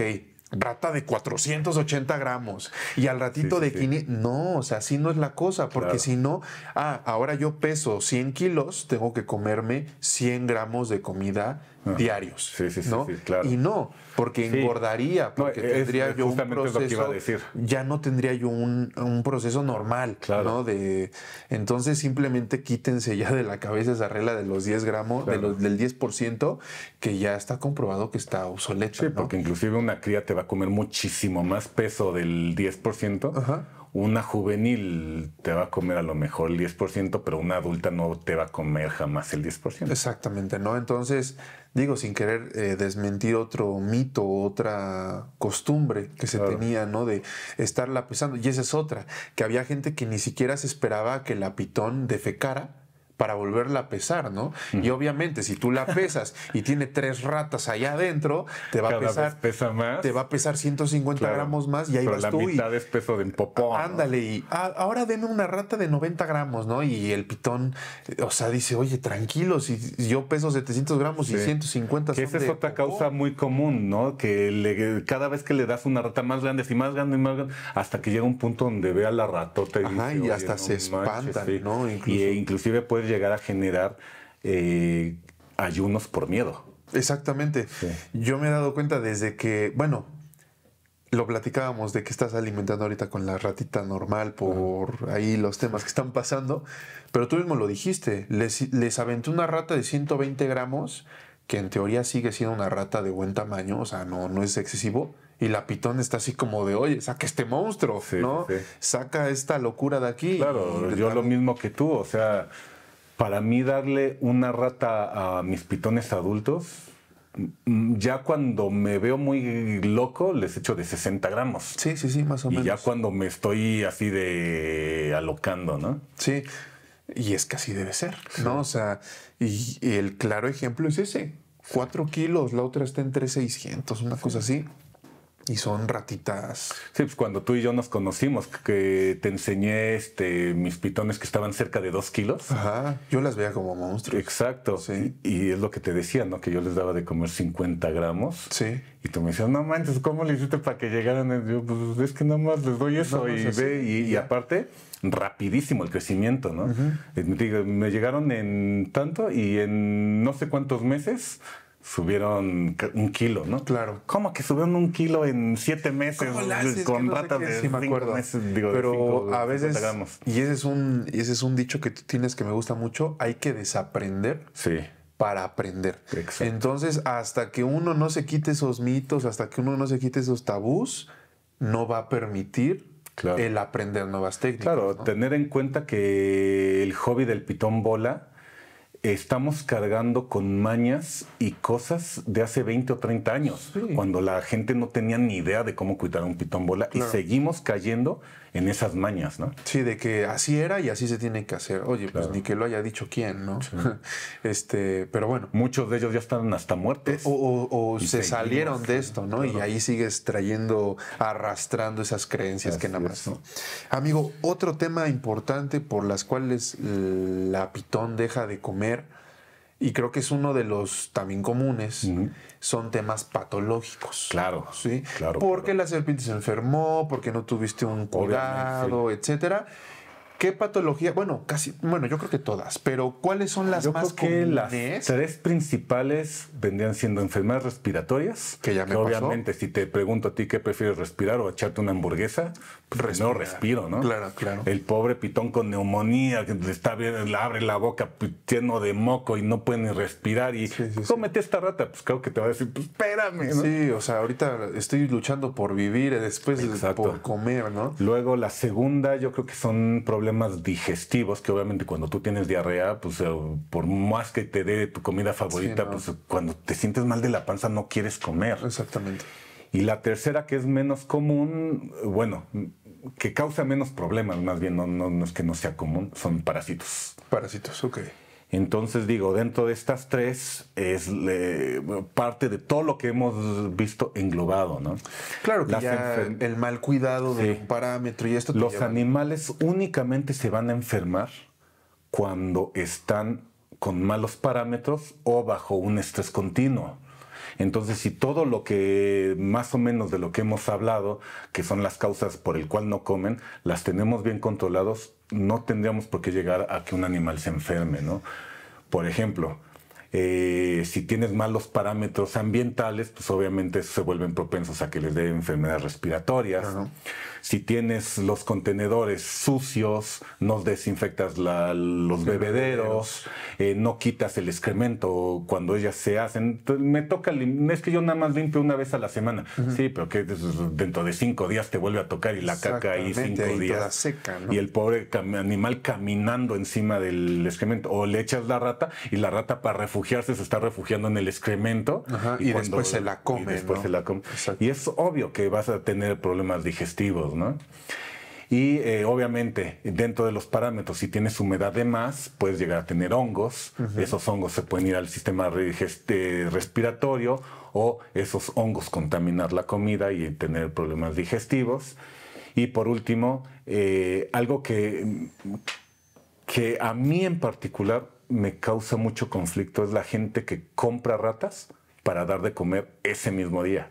rata de 480 gramos y al ratito de 500. No, o sea, así no es la cosa, porque si no, ah, ahora yo peso 100 kilos, tengo que comerme 100 gramos de comida diarios. Sí, sí, sí, claro. Y no, porque engordaría, porque tendría yo un proceso. a decir. Ya no tendría yo un, proceso normal, claro. ¿no? De, entonces simplemente quítense ya de la cabeza esa regla de los 10 gramos, del 10%, que ya está comprobado que está obsoleto. Sí, porque inclusive una cría te va a comer muchísimo más peso del 10%. una juvenil te va a comer a lo mejor el 10%, pero una adulta no te va a comer jamás el 10%. Exactamente, ¿no? Entonces, digo, sin querer eh, desmentir otro mito, otra costumbre que se tenía, ¿no? De estar pisando Y esa es otra, que había gente que ni siquiera se esperaba que la pitón defecara para volverla a pesar, ¿no? Y obviamente, si tú la pesas y tiene tres ratas allá adentro, te va a pesar. más. Te va a pesar 150 gramos más y ahí pero la mitad es peso de popón. Ándale, y ahora deme una rata de 90 gramos, ¿no? Y el pitón, o sea, dice, oye, tranquilo, si yo peso 700 gramos y 150 Que esa es otra causa muy común, ¿no? Que cada vez que le das una rata más grande, y más grande, y más grande, hasta que llega un punto donde vea la ratota y Ajá, y hasta se espanta ¿no? Y, inclusive puede llegar a generar eh, ayunos por miedo. Exactamente. Yo me he dado cuenta desde que, bueno, lo platicábamos de que estás alimentando ahorita con la ratita normal por ahí los temas que están pasando, pero tú mismo lo dijiste, les, aventó aventé una rata de 120 gramos, que en teoría sigue siendo una rata de buen tamaño, o sea, no, no es excesivo, y la pitón está así como de, oye, saca este monstruo, ¿no? Saca esta locura de aquí. Claro, yo lo mismo que tú, o sea para mí darle una rata a mis pitones adultos, mm, ya cuando me veo muy loco, les echo de 60 gramos. Sí, sí, sí, más o menos. Y ya cuando me estoy así de alocando, ¿no? Sí, y es que así debe ser, ¿no? O sea, y, el claro ejemplo es ese. cuatro kilos, la otra está en 600, una cosa así. Y son ratitas. Sí, pues cuando tú y yo nos conocimos, que te enseñé este, mis pitones que estaban cerca de dos kilos. Ajá, yo las veía como monstruos. Exacto. Sí. Y, es lo que te decía, ¿no? Que yo les daba de comer 50 gramos. Sí. Y tú me decías, no manches, ¿cómo le hiciste para que llegaran? yo, pues es que nada más les doy eso y ve, y, aparte, rapidísimo el crecimiento, ¿no? Eh, me llegaron en tanto y en no sé cuántos meses subieron un kilo, ¿no? Claro. ¿Cómo que subieron un kilo en siete meses con de acuerdo. meses? Pero a veces, y ese, es un, y ese es un dicho que tú tienes que me gusta mucho, hay que desaprender. Sí para aprender. Exacto. Entonces, hasta que uno no se quite esos mitos, hasta que uno no se quite esos tabús, no va a permitir el aprender nuevas técnicas. Claro, tener en cuenta que el hobby del pitón bola estamos cargando con mañas y cosas de hace 20 o 30 años, cuando la gente no tenía ni idea de cómo cuidar un pitón bola y seguimos cayendo en esas mañas, ¿no? Sí, de que así era y así se tiene que hacer. Oye, pues ni que lo haya dicho quién, ¿no? este, pero bueno. Muchos de ellos ya están hasta muertos. O, se salieron de esto, ¿no? Y ahí sigues trayendo, arrastrando esas creencias que nada más. Amigo, otro tema importante por las cuales la pitón deja de comer y creo que es uno de los también comunes, son temas patológicos. Claro. ¿sí? Claro, porque la serpiente se enfermó, porque no tuviste un cuidado, etcétera. ¿Qué patología? Bueno, casi, bueno, yo creo que todas, pero ¿cuáles son las más creo que Las tres principales vendrían siendo enfermedades respiratorias. Que ya me pasó. Obviamente, si te pregunto a ti qué prefieres respirar o echarte una hamburguesa, no respiro, ¿no? Claro, claro. El pobre pitón con neumonía, que está bien, le abre la boca pues, lleno de moco y no puede ni respirar y sí, cómete esta rata, pues creo que te va a decir, pues espérame, ¿no? Sí, o sea, ahorita estoy luchando por vivir y eh, después por comer, ¿no? Luego la segunda, yo creo que son problemas digestivos, que obviamente cuando tú tienes diarrea, pues eh, por más que te dé tu comida favorita, pues cuando te sientes mal de la panza no quieres comer. Exactamente. Y la tercera, que es menos común, bueno, que causa menos problemas, más bien no, es que no sea común, son parásitos. Parásitos, ok. Entonces digo, dentro de estas tres es parte de todo lo que hemos visto englobado, ¿no? Claro que el mal cuidado de un parámetro y esto. Los animales únicamente se van a enfermar cuando están con malos parámetros o bajo un estrés continuo. Entonces, si todo lo que más o menos de lo que hemos hablado, que son las causas por el cual no comen, las tenemos bien controlados, no tendríamos por qué llegar a que un animal se enferme, ¿no? Por ejemplo, eh, si tienes malos parámetros ambientales, pues obviamente se vuelven propensos a que les dé enfermedades respiratorias si tienes los contenedores sucios, no desinfectas los bebederos, eh, no quitas el excremento cuando ellas se hacen. Me toca, es que yo nada más limpio una vez a la semana. Sí, pero que dentro de cinco días te vuelve a tocar y la caca ahí cinco días. Y el pobre animal caminando encima del excremento. O le echas la rata y la rata para refugiarse se está refugiando en el excremento. y, después se la come. después la Y es obvio que vas a tener problemas digestivos. Y eh, obviamente, dentro de los parámetros, si tienes humedad de más, puedes llegar a tener hongos. Esos hongos se pueden ir al sistema este, respiratorio o esos hongos contaminar la comida y tener problemas digestivos. Y por último, eh, algo que, que a mí en particular me causa mucho conflicto es la gente que compra ratas para dar de comer ese mismo día.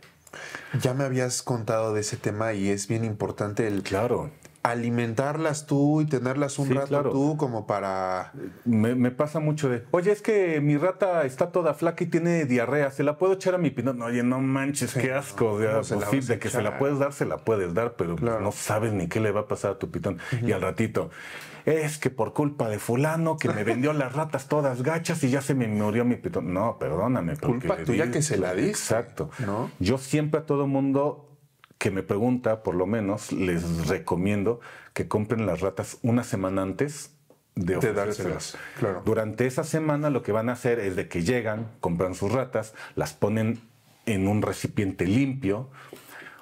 Ya me habías contado de ese tema y es bien importante el claro. alimentarlas tú y tenerlas un rato tú como para... Me, pasa mucho de, oye, es que mi rata está toda flaca y tiene diarrea, ¿se la puedo echar a mi pitón? No, oye, no manches, qué asco. Pues de que se la puedes dar, se la puedes dar, pero pues no sabes ni qué le va a pasar a tu pitón. Y al ratito, es que por culpa de fulano que me vendió las ratas todas gachas y ya se me murió mi pitón. No, perdóname. Culpa tuya que se la di. Exacto. Yo siempre a todo mundo que me pregunta, por lo menos, les recomiendo que compren las ratas una semana antes de, de Claro. Durante esa semana lo que van a hacer es de que llegan, compran sus ratas, las ponen en un recipiente limpio,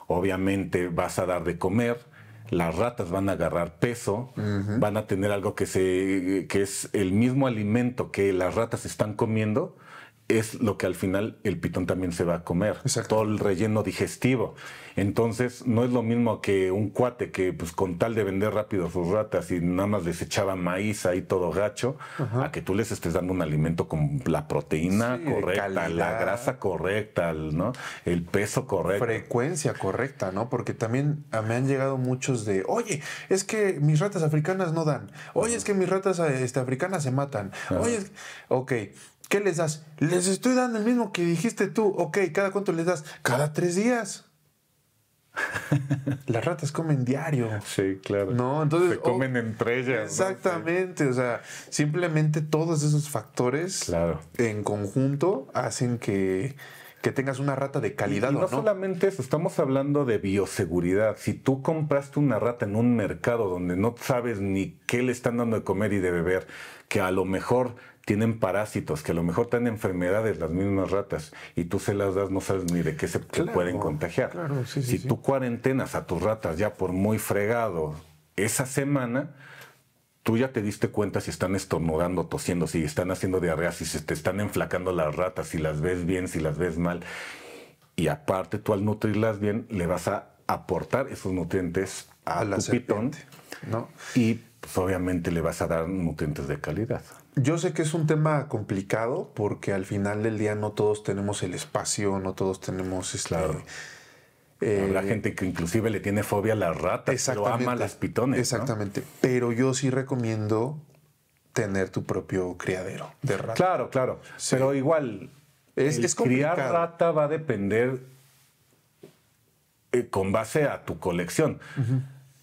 obviamente vas a dar de comer, las ratas van a agarrar peso, van a tener algo que, se, que es el mismo alimento que las ratas están comiendo, es lo que al final el pitón también se va a comer, Exacto. todo el relleno digestivo. Entonces, no es lo mismo que un cuate que pues con tal de vender rápido sus ratas y nada más les echaba maíz ahí todo gacho, a que tú les estés dando un alimento con la proteína correcta, la grasa correcta, ¿no? El peso correcto. Frecuencia correcta, ¿no? Porque también ah, me han llegado muchos de, "Oye, es que mis ratas africanas no dan. Oye, es que mis ratas este, africanas se matan." Oye, es... ok, ¿Qué les das? Les estoy dando el mismo que dijiste tú. Ok, ¿cada cuánto les das? Cada tres días. Las ratas comen diario. Sí, claro. No, entonces. Se comen entre ellas. Exactamente. O sea, simplemente todos esos factores en conjunto hacen que, tengas una rata de calidad. no, no, solamente eso, estamos hablando de bioseguridad. Si tú compraste una rata en un mercado donde no sabes ni qué le están dando de comer y de beber, que a lo mejor tienen parásitos, que a lo mejor tienen enfermedades las mismas ratas y tú se las das, no sabes ni de qué se pueden contagiar. si tú cuarentenas a tus ratas ya por muy fregado esa semana, tú ya te diste cuenta si están estornudando, tosiendo, si están haciendo diarrea, si se te están enflacando las ratas, si las ves bien, si las ves mal. Y aparte tú al nutrirlas bien le vas a aportar esos nutrientes a, las tu ¿no? Y pues, obviamente le vas a dar nutrientes de calidad yo sé que es un tema complicado porque al final del día no todos tenemos el espacio, no todos tenemos... Este, eh, gente que inclusive le tiene fobia a las ratas, lo ama las pitones. Exactamente. Pero yo sí recomiendo tener tu propio criadero de ratas. Claro, claro. Pero igual, es, criar rata va a depender eh, con base a tu colección.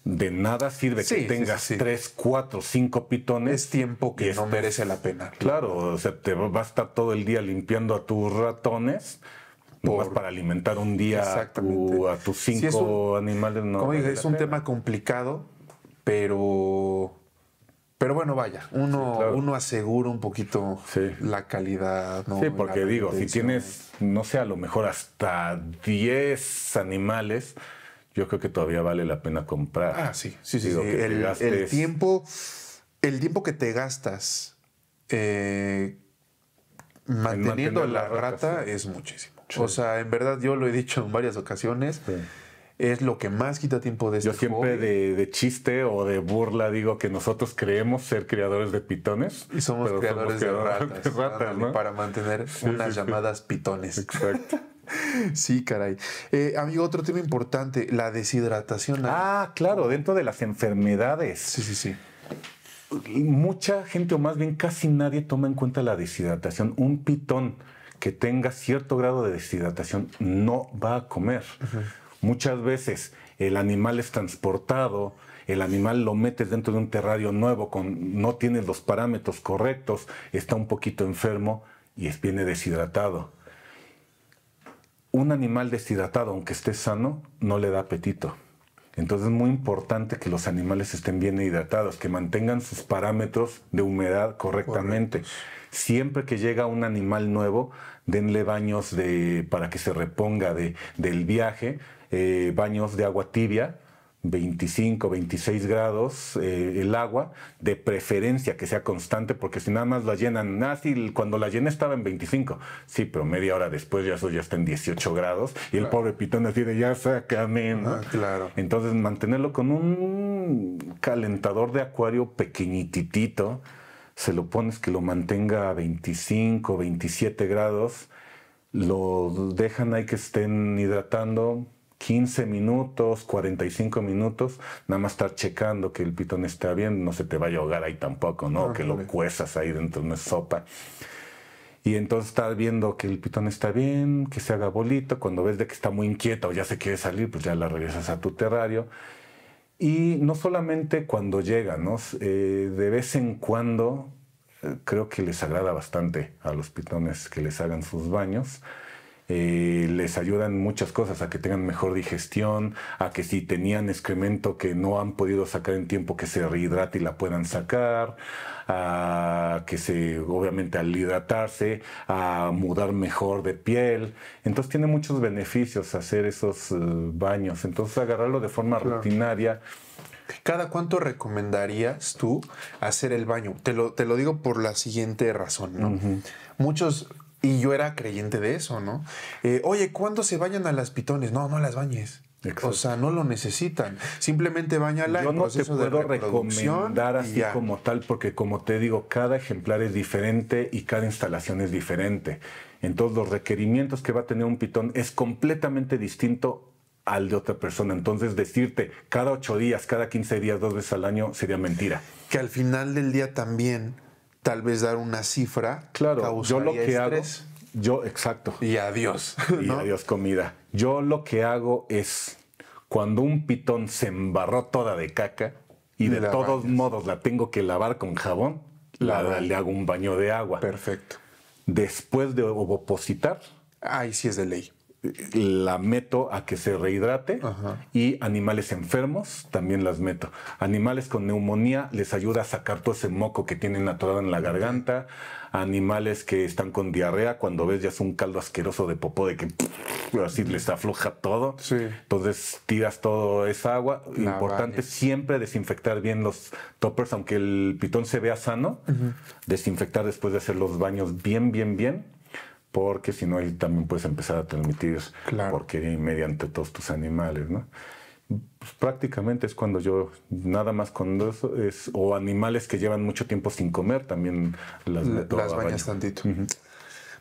De nada sirve que tengas tres, cuatro, cinco pitones. Es tiempo que no merece la pena. Claro, o sea, te va a estar todo el día limpiando a tus ratones. para alimentar un día a, tus cinco animales. es un tema complicado, pero pero bueno, vaya, uno, uno asegura un poquito la calidad. Sí, porque digo, si tienes, no sé, a lo mejor hasta 10 animales, yo creo que todavía vale la pena comprar. Ah, sí. Sí, sí. el, tiempo, el tiempo que te gastas eh, manteniendo la, rata, es muchísimo. O sea, en verdad yo lo he dicho en varias ocasiones. Es lo que más quita tiempo de este Yo siempre de, chiste o de burla digo que nosotros creemos ser creadores de pitones. Y somos, creadores, de ratas. Para mantener unas llamadas pitones. Exacto. Sí, caray. Eh, amigo, otro tema importante, la deshidratación. Ah, claro, dentro de las enfermedades. Sí, sí, sí. Mucha gente, o más bien casi nadie, toma en cuenta la deshidratación. Un pitón que tenga cierto grado de deshidratación no va a comer. Muchas veces el animal es transportado, el animal lo metes dentro de un terrario nuevo, con, no tiene los parámetros correctos, está un poquito enfermo y viene deshidratado un animal deshidratado, aunque esté sano, no le da apetito. Entonces es muy importante que los animales estén bien hidratados, que mantengan sus parámetros de humedad correctamente. Siempre que llega un animal nuevo, denle baños de, para que se reponga de, del viaje, eh, baños de agua tibia, 25, 26 grados eh, el agua, de preferencia que sea constante, porque si nada más la llenan, ah, sí, cuando la llené estaba en 25, sí, pero media hora después ya eso ya está en 18 grados y el pobre pitón así de ya sácame, ah, claro. Entonces mantenerlo con un calentador de acuario pequeñitito se lo pones que lo mantenga a 25, 27 grados, lo dejan ahí que estén hidratando 15 minutos, 45 minutos, nada más estar checando que el pitón está bien, no se te vaya a ahogar ahí tampoco, ¿no? Ah, que lo cuezas ahí dentro de una sopa. Y entonces estás viendo que el pitón está bien, que se haga bolito. Cuando ves de que está muy inquieta o ya se quiere salir, pues ya la regresas a tu terrario. Y no solamente cuando llega, ¿no? Eh, de vez en cuando eh, creo que les agrada bastante a los pitones que les hagan sus baños. Eh, les ayudan muchas cosas, a que tengan mejor digestión, a que si tenían excremento que no han podido sacar en tiempo, que se rehidrate y la puedan sacar, a que se, obviamente al hidratarse, a mudar mejor de piel. Entonces tiene muchos beneficios hacer esos eh, baños. Entonces agarrarlo de forma rutinaria. ¿Cada cuánto recomendarías tú hacer el baño? Te lo, digo por la siguiente razón, ¿no? Muchos y yo era creyente de eso, ¿no? Eh, Oye, ¿cuándo se bañan a las pitones? No, no las bañes. O sea, no lo necesitan. Simplemente bañala. Yo no te puedo recomendar así como tal, porque como te digo, cada ejemplar es diferente y cada instalación es diferente. Entonces, los requerimientos que va a tener un pitón es completamente distinto al de otra persona. Entonces, decirte cada ocho días, cada quince días, dos veces al año sería mentira. Que al final del día también tal vez dar una cifra. Claro, yo lo que hago. Yo, exacto. Y adiós. Y adiós comida. Yo lo que hago es cuando un pitón se embarró toda de caca y, de todos modos la tengo que lavar con jabón, le hago un baño de agua. Perfecto. Después de opositar. Ahí sí es de ley la meto a que se rehidrate y animales enfermos también las meto. Animales con neumonía les ayuda a sacar todo ese moco que tienen atorado en la garganta. Animales que están con diarrea, cuando ves ya es un caldo asqueroso de popó de que así les afloja todo. Entonces tiras todo esa agua. Importante siempre desinfectar bien los toppers, aunque el pitón se vea sano, desinfectar después de hacer los baños bien, bien, bien porque si no ahí también puedes empezar a transmitir claro. porquería mediante todos tus animales, ¿no? Pues prácticamente es cuando yo, nada más con eso es, o animales que llevan mucho tiempo sin comer, también las, meto las bañas tantito.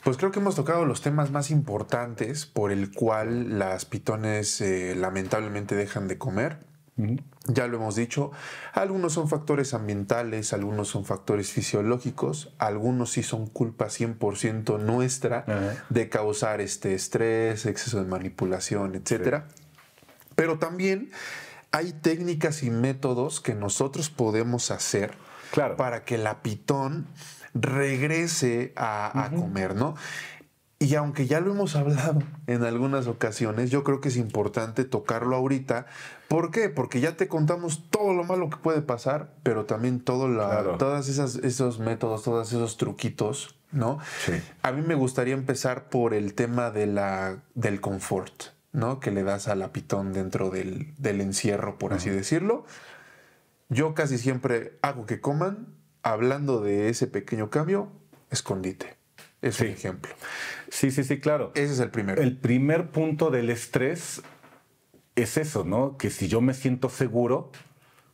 Pues creo que hemos tocado los temas más importantes por el cual las pitones eh, lamentablemente dejan de comer. Ya lo hemos dicho, algunos son factores ambientales, algunos son factores fisiológicos, algunos sí son culpa 100% nuestra de causar este estrés, exceso de manipulación, etc. Pero también hay técnicas y métodos que nosotros podemos hacer para que la pitón regrese a, a comer, ¿no? Y aunque ya lo hemos hablado en algunas ocasiones, yo creo que es importante tocarlo ahorita ¿Por qué? Porque ya te contamos todo lo malo que puede pasar, pero también todo la, todas esas, esos métodos, todos esos truquitos, ¿no? Sí. A mí me gustaría empezar por el tema de la, del confort, ¿no? Que le das a la pitón dentro del, encierro, por así decirlo. Yo casi siempre hago que coman, hablando de ese pequeño cambio, escondite. Es ejemplo. Sí, sí, sí, claro. Ese es el primero. El primer punto del estrés es eso, ¿no? Que si yo me siento seguro,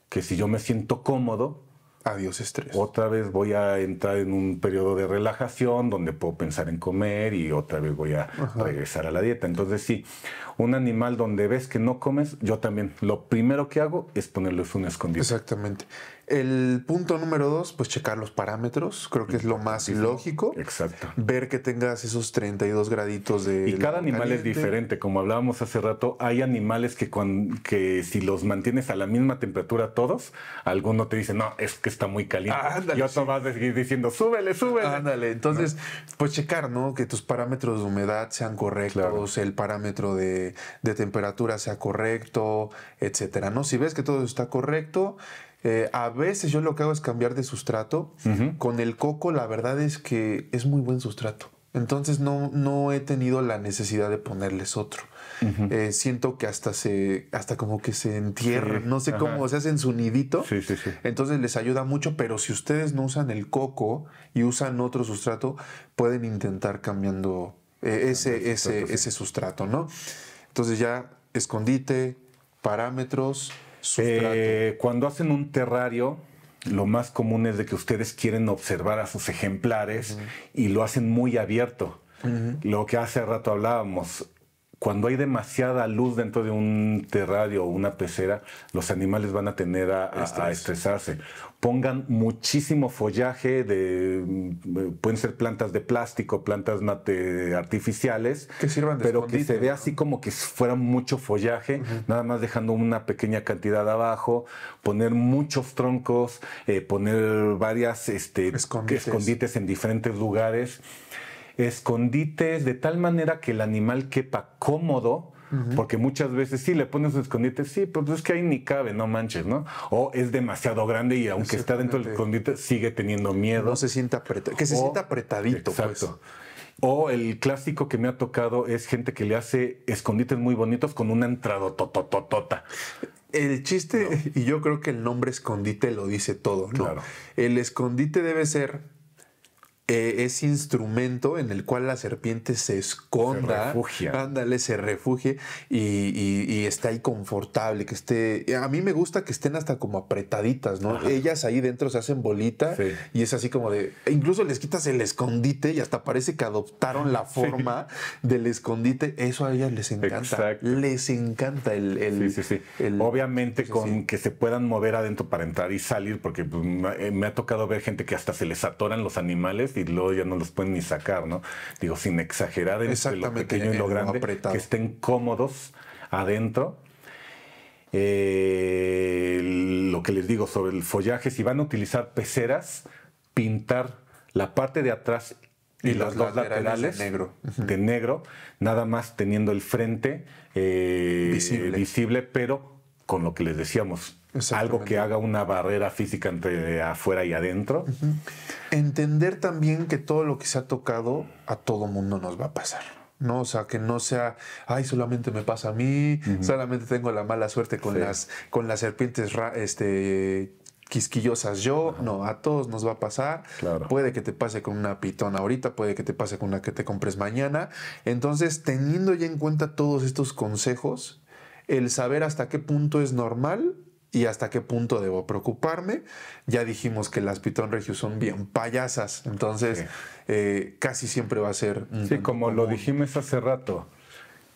que si yo me siento cómodo, Adiós estrés. Otra vez voy a entrar en un periodo de relajación donde puedo pensar en comer y otra vez voy a regresar a la dieta. Entonces sí, un animal donde ves que no comes, yo también lo primero que hago es ponerles un escondido. Exactamente. El punto número dos, pues checar los parámetros, creo que es lo más lógico. Exacto. Ver que tengas esos 32 graditos de... Y cada animal es diferente, como hablábamos hace rato, hay animales que, si los mantienes a la misma temperatura todos, alguno te dice, no, es que está muy caliente. y otro a seguir diciendo, súbele, súbele. Ándale, entonces, pues checar, ¿no? Que tus parámetros de humedad sean correctos, el parámetro de, de temperatura sea correcto, etcétera, ¿no? Si ves que todo está correcto eh, a veces yo lo que hago es cambiar de sustrato. Con el coco la verdad es que es muy buen sustrato. Entonces no, no he tenido la necesidad de ponerles otro. Eh, siento que hasta se, hasta como que se entierran, no sé cómo, se hacen su nidito. Entonces les ayuda mucho, pero si ustedes no usan el coco y usan otro sustrato, pueden intentar cambiando eh, ese, ese, ese sustrato, ¿no? Entonces ya escondite, parámetros, eh, cuando hacen un terrario, lo más común es de que ustedes quieren observar a sus ejemplares y lo hacen muy abierto. Lo que hace rato hablábamos, cuando hay demasiada luz dentro de un terrario o una pecera, los animales van a tener a, estresarse. Pongan muchísimo follaje, de, mm, pueden ser plantas de plástico, plantas artificiales, que sirvan pero que se vea así como que fuera mucho follaje, nada más dejando una pequeña cantidad abajo, poner muchos troncos, eh, poner varias este, escondites. escondites en diferentes lugares escondites de tal manera que el animal quepa cómodo, porque muchas veces sí le pones un escondite, sí, pero pues, pues, es que ahí ni cabe, no manches, ¿no? O es demasiado grande y aunque está dentro del escondite, sigue teniendo miedo. No se sienta apretado, que se sienta apretadito. Pues. Exacto. O el clásico que me ha tocado es gente que le hace escondites muy bonitos con una entrada totototota. El chiste, y yo creo que el nombre escondite lo dice todo, ¿no? Claro. El escondite debe ser eh, es ese instrumento en el cual la serpiente se esconda, se refugia. ándale, se refugie y, está ahí confortable, que esté, a mí me gusta que estén hasta como apretaditas, ¿no? Ellas ahí dentro se hacen bolita y es así como de, e incluso les quitas el escondite y hasta parece que adoptaron la forma del escondite, eso a ellas les encanta, les encanta el... el, Obviamente con que se puedan mover adentro para entrar y salir, porque pues, eh, me ha tocado ver gente que hasta se les atoran los animales y luego ya no los pueden ni sacar, ¿no? Digo, sin exagerar en lo pequeño y lo grande, que estén cómodos adentro. Eh, lo que les digo sobre el follaje, si van a utilizar peceras, pintar la parte de atrás y, los, dos laterales, de, negro. nada más teniendo el frente eh, visible. visible, pero con lo que les decíamos, algo que haga una barrera física entre afuera y adentro. Entender también que todo lo que se ha tocado a todo mundo nos va a pasar. ¿no? O sea, que no sea, ay, solamente me pasa a mí, solamente tengo la mala suerte con, las, con las serpientes este, quisquillosas yo, no, a todos nos va a pasar. Puede que te pase con una pitona ahorita, puede que te pase con una que te compres mañana. Entonces, teniendo ya en cuenta todos estos consejos, el saber hasta qué punto es normal y hasta qué punto debo preocuparme. Ya dijimos que las Pitón Regius son bien payasas, entonces eh, casi siempre va a ser... sí, como lo dijimos hace rato,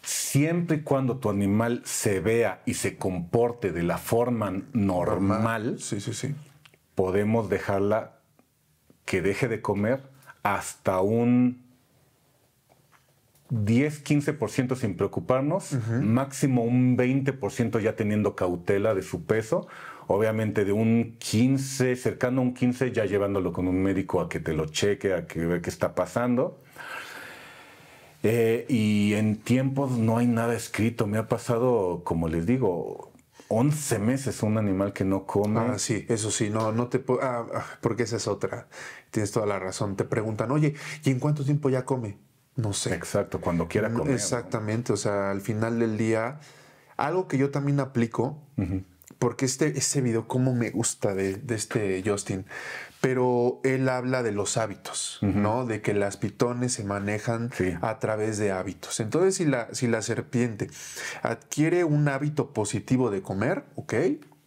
siempre y cuando tu animal se vea y se comporte de la forma normal, normal. Sí, sí, sí. podemos dejarla que deje de comer hasta un 10, 15% sin preocuparnos, máximo un 20% ya teniendo cautela de su peso, obviamente de un 15, cercano a un 15, ya llevándolo con un médico a que te lo cheque, a que vea qué está pasando. Eh, y en tiempos no hay nada escrito, me ha pasado, como les digo, 11 meses un animal que no come. Ah, sí, eso sí, no, no te ah, ah, porque esa es otra. Tienes toda la razón. Te preguntan, oye, ¿y en cuánto tiempo ya come? No sé. Exacto, cuando quiera mm, comer. Exactamente, o sea, al final del día, algo que yo también aplico, porque este, este, video, cómo me gusta de, este Justin, pero él habla de los hábitos, ¿no? De que las pitones se manejan a través de hábitos. Entonces, si la, si la serpiente adquiere un hábito positivo de comer, ok,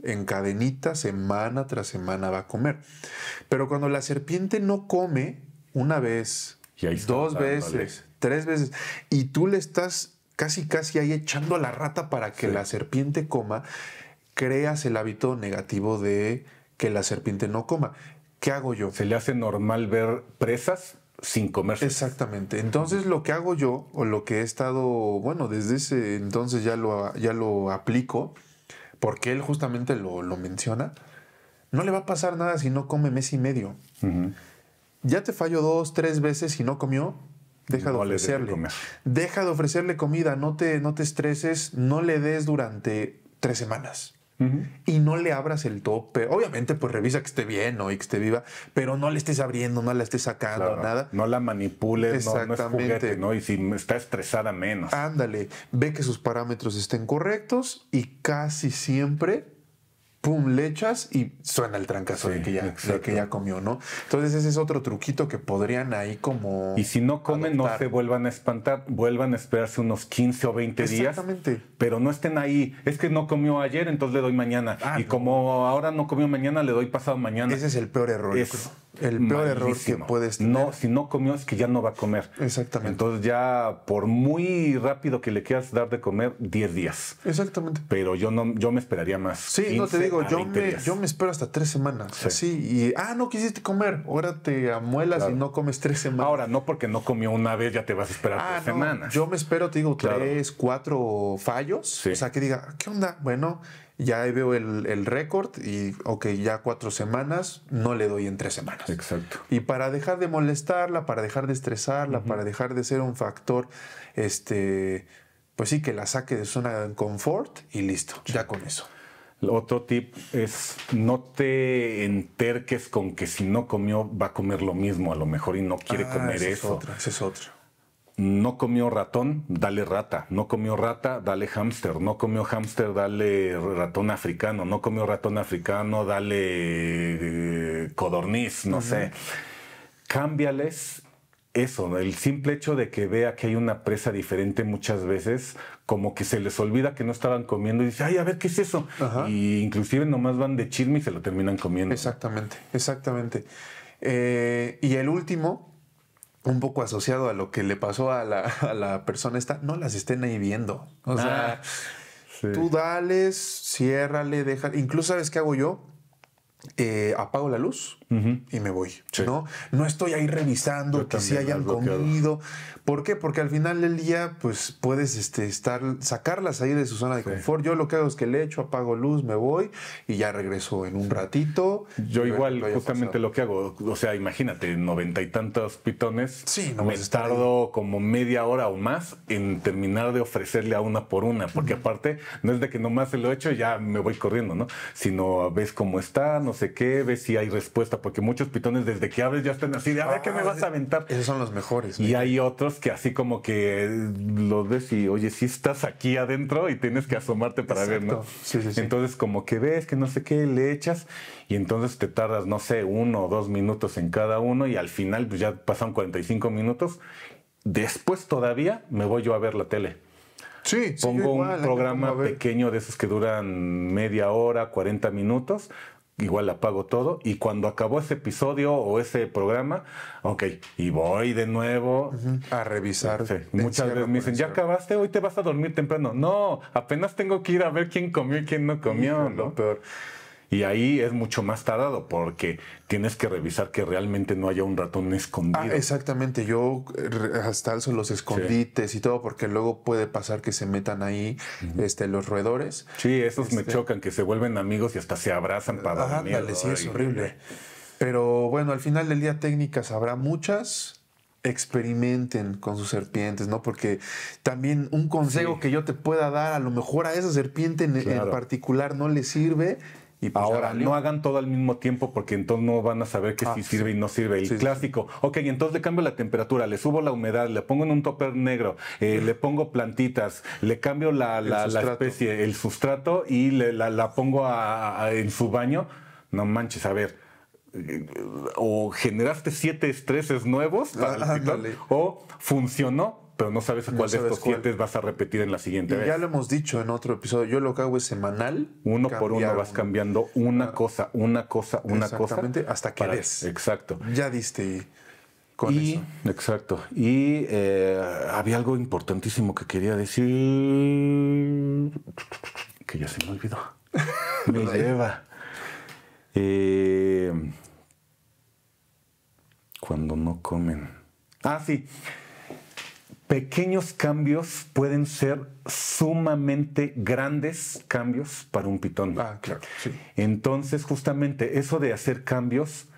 en cadenita, semana tras semana va a comer. Pero cuando la serpiente no come una vez, Dos veces, tres veces. Y tú le estás casi, casi ahí echando a la rata para que la serpiente coma, creas el hábito negativo de que la serpiente no coma. ¿Qué hago yo? Se le hace normal ver presas sin comerse. Exactamente. Entonces lo que hago yo, o lo que he estado, bueno, desde ese entonces ya lo, ya lo aplico, porque él justamente lo, menciona, no le va a pasar nada si no come mes y medio. Ajá ya te falló dos, tres veces y no comió, deja de ofrecerle. deja de ofrecerle comida, no te, no te estreses, no le des durante tres semanas. Y no le abras el tope. Obviamente, pues revisa que esté bien o que esté viva, pero no le estés abriendo, no la estés sacando, nada. No la manipules, No, no, es juguete, ¿no? Y si está estresada, menos. Ándale, ve que sus parámetros estén correctos y casi siempre pum, le y suena el trancazo de, que ya, que ya, comió, ¿no? Entonces ese es otro truquito que podrían ahí como... Y si no comen, no se vuelvan a espantar, vuelvan a esperarse unos 15 o 20 Exactamente. días. Pero no estén ahí, es que no comió ayer, entonces le doy mañana. Ah, y como ahora no comió mañana, le doy pasado mañana. Ese es el peor error. El peor error que puedes tener. No, si no comió es que ya no va a comer. Exactamente. Entonces ya por muy rápido que le quieras dar de comer, 10 días. Exactamente. Pero yo no, yo me esperaría más. Sí, no te digo, yo me, yo me espero hasta tres semanas. Sí. y ah, no quisiste comer. Ahora te amuelas y no comes tres semanas. Ahora, no porque no comió una vez, ya te vas a esperar ah, tres semanas. Yo me espero, te digo, tres, cuatro fallos. O sea que diga, ¿qué onda? Bueno, ya veo el, récord y, ok, ya cuatro semanas, no le doy en tres semanas. Exacto. Y para dejar de molestarla, para dejar de estresarla, para dejar de ser un factor, este, pues sí, que la saque de zona de confort y listo, ya con eso. Otro tip es no te enterques con que si no comió va a comer lo mismo a lo mejor y no quiere ah, comer eso. Es es otra no comió ratón, dale rata. No comió rata, dale hámster. No comió hámster, dale ratón africano. No comió ratón africano, dale eh, codorniz, no sé. Cámbiales eso, el simple hecho de que vea que hay una presa diferente muchas veces, como que se les olvida que no estaban comiendo y dice, ay, a ver, ¿qué es eso? Y inclusive nomás van de chisme y se lo terminan comiendo. Exactamente, exactamente. Eh, y el último, un poco asociado a lo que le pasó a la, persona esta, no las estén ahí viendo. O sea, ah, tú dales, ciérrale, déjale. Incluso, ¿sabes qué hago yo? Eh, apago la luz y me voy. ¿no? no estoy ahí revisando que si hayan comido. ¿Por qué? Porque al final del día, pues puedes este, estar, sacarlas ahí de su zona de confort. Yo lo que hago es que le echo, apago luz, me voy y ya regreso en un ratito. Yo igual, justamente lo que hago, o sea, imagínate, noventa y tantos pitones. Sí, no me pues, tardo como media hora o más en terminar de ofrecerle a una por una, porque aparte no es de que nomás se lo echo y ya me voy corriendo, ¿no? Sino ves cómo está, no sé qué, ves si hay respuesta porque muchos pitones desde que abres ya están así de a ver qué me ah, vas a aventar. Esos son los mejores. Y hay otros que así como que los ves y oye, si estás aquí adentro y tienes que asomarte para ver, ¿no? Sí, sí, entonces, como que ves que no sé qué, le echas y entonces te tardas, no sé, uno o dos minutos en cada uno y al final pues ya pasan 45 minutos. Después todavía me voy yo a ver la tele. Sí, Pongo sí, igual, un programa pequeño de esos que duran media hora, 40 minutos, igual apago todo y cuando acabó ese episodio o ese programa, ok, y voy de nuevo a revisar. Muchas veces me dicen, ya acabaste, hoy te vas a dormir temprano. No, apenas tengo que ir a ver quién comió y quién no comió, doctor. lo y ahí es mucho más tardado porque tienes que revisar que realmente no haya un ratón ah, escondido. exactamente. Yo eh, hasta alzo los escondites y todo porque luego puede pasar que se metan ahí este, los roedores. Sí, esos me este chocan, que se vuelven amigos y hasta se abrazan para ah, sí, es horrible. Pero bueno, al final del día técnicas habrá muchas experimenten con sus serpientes, ¿no? Porque también un consejo que yo te pueda dar, a lo mejor a esa serpiente en particular no le sirve y pues Ahora, no hagan todo al mismo tiempo porque entonces no van a saber que ah, si sirve y no sirve. El clásico, ok, entonces le cambio la temperatura, le subo la humedad, le pongo en un topper negro, eh, le pongo plantitas, le cambio la, especie, el sustrato y la, pongo en su baño. No manches, a ver, eh, o generaste siete estreses nuevos para el ah, o funcionó, pero no sabes cuál de estos siete vas a repetir en la siguiente vez. Ya lo hemos dicho en otro episodio, yo lo que hago es semanal. Uno por uno vas cambiando una ah, cosa, una cosa, una cosa exactamente, hasta que ves. Exacto. Ya diste con Exacto. Y eh, había algo importantísimo que quería decir que ya se me olvidó. me lleva. Eh, cuando no comen. Ah, sí pequeños cambios pueden ser sumamente grandes cambios para un pitón. Ah, claro. Sí. Entonces, justamente eso de hacer cambios,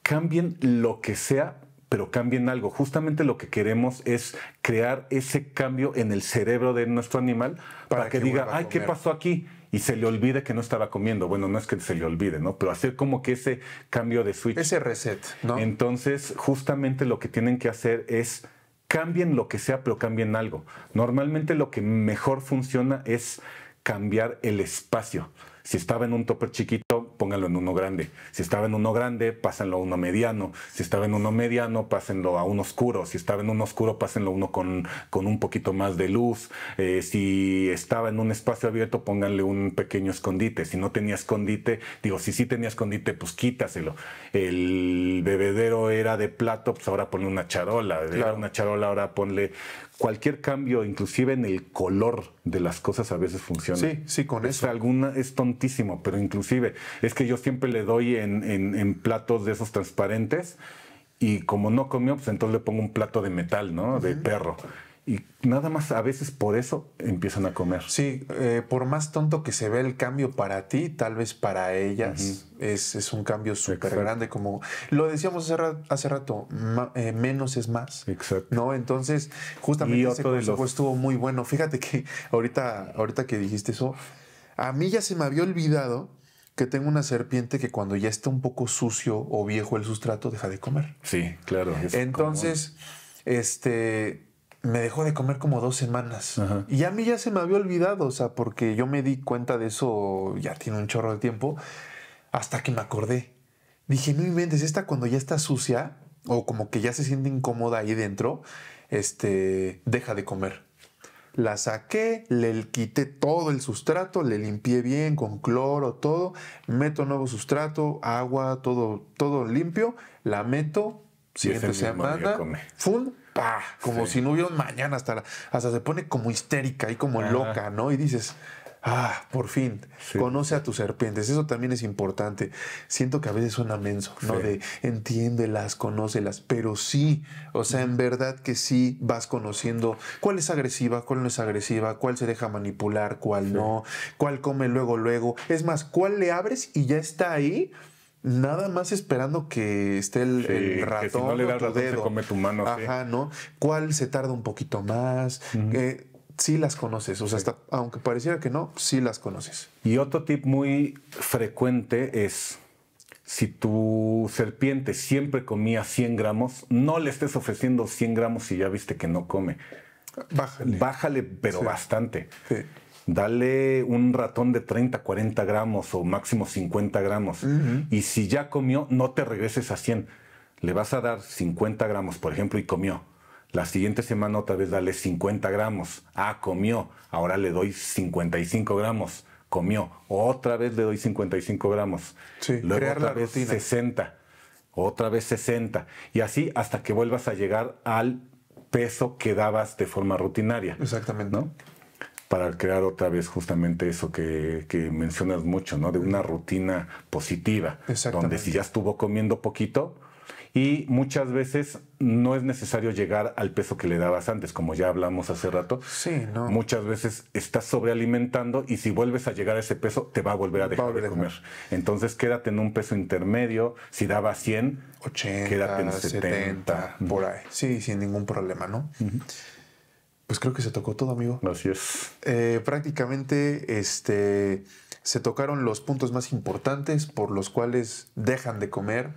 cambien lo que sea, pero cambien algo. Justamente lo que queremos es crear ese cambio en el cerebro de nuestro animal para, que, diga, ay, ¿qué pasó aquí? y se le olvide que no estaba comiendo. Bueno, no es que se le olvide, ¿no? Pero hacer como que ese cambio de switch. Ese reset, ¿no? Entonces, justamente lo que tienen que hacer es cambien lo que sea, pero cambien algo. Normalmente lo que mejor funciona es cambiar el espacio. Si estaba en un topper chiquito, pónganlo en uno grande. Si estaba en uno grande, pásenlo a uno mediano. Si estaba en uno mediano, pásenlo a uno oscuro. Si estaba en uno oscuro, pásenlo a uno con, con un poquito más de luz. Eh, si estaba en un espacio abierto, pónganle un pequeño escondite. Si no tenía escondite, digo, si sí tenía escondite, pues quítaselo. El bebedero era de plato, pues ahora ponle una charola. Era una charola, ahora ponle cualquier cambio, inclusive en el color de las cosas, a veces funciona. Sí, sí, con eso. Alguna, es tontísimo, pero inclusive es que yo siempre le doy en, platos de esos transparentes y como no comió, pues entonces le pongo un plato de metal, ¿no? De perro y nada más a veces por eso empiezan a comer. Sí, eh, por más tonto que se ve el cambio para ti, tal vez para ellas es, un cambio súper grande, como lo decíamos hace, rato, eh, menos es más. Exacto. ¿no? Entonces, justamente ese consejo estuvo muy bueno. Fíjate que ahorita, ahorita que dijiste eso, a mí ya se me había olvidado que tengo una serpiente que cuando ya está un poco sucio o viejo el sustrato deja de comer. Sí, claro. Entonces, este me dejó de comer como dos semanas. Y a mí ya se me había olvidado, o sea, porque yo me di cuenta de eso, ya tiene un chorro de tiempo, hasta que me acordé. Dije, no inventes, esta cuando ya está sucia o como que ya se siente incómoda ahí dentro, este, deja de comer. La saqué, le quité todo el sustrato, le limpié bien con cloro, todo, meto nuevo sustrato, agua, todo, todo limpio, la meto, siguiente semana, fun, como si no hubiera un mañana, hasta, hasta se pone como histérica y como loca, ¿no? Y dices, ah, por fin, conoce a tus serpientes, eso también es importante. Siento que a veces suena menso, ¿no? De entiéndelas, conócelas, pero sí, o sea, en verdad que sí vas conociendo cuál es agresiva, cuál no es agresiva, cuál se deja manipular, cuál no, cuál come luego, luego. Es más, cuál le abres y ya está ahí nada más esperando que esté el, rato. ratón. Que si no le da ratón, dedo. se come tu mano. Ajá, ¿no? ¿Cuál se tarda un poquito más? Eh, sí las conoces, o sea, aunque pareciera que no, sí las conoces. Y otro tip muy frecuente es, si tu serpiente siempre comía 100 gramos, no le estés ofreciendo 100 gramos si ya viste que no come. Bájale. Bájale, pero bastante. Sí dale un ratón de 30, 40 gramos o máximo 50 gramos. Y si ya comió, no te regreses a 100. Le vas a dar 50 gramos, por ejemplo, y comió. La siguiente semana otra vez dale 50 gramos. Ah, comió. Ahora le doy 55 gramos. Comió. Otra vez le doy 55 gramos. Sí, otra vez 60. Otra vez 60. Y así hasta que vuelvas a llegar al peso que dabas de forma rutinaria. Exactamente. ¿no? para crear otra vez justamente eso que, mencionas mucho, ¿no? De una rutina positiva, donde si ya estuvo comiendo poquito, y muchas veces no es necesario llegar al peso que le dabas antes, como ya hablamos hace rato. Sí, no. Muchas veces estás sobrealimentando y si vuelves a llegar a ese peso, te va a volver a dejar de comer. Entonces, quédate en un peso intermedio. Si daba 100, 80, quédate en 70, por ahí. Sí, sin ningún problema, ¿no? Pues creo que se tocó todo, amigo. Así es. Eh, prácticamente este, se tocaron los puntos más importantes por los cuales dejan de comer,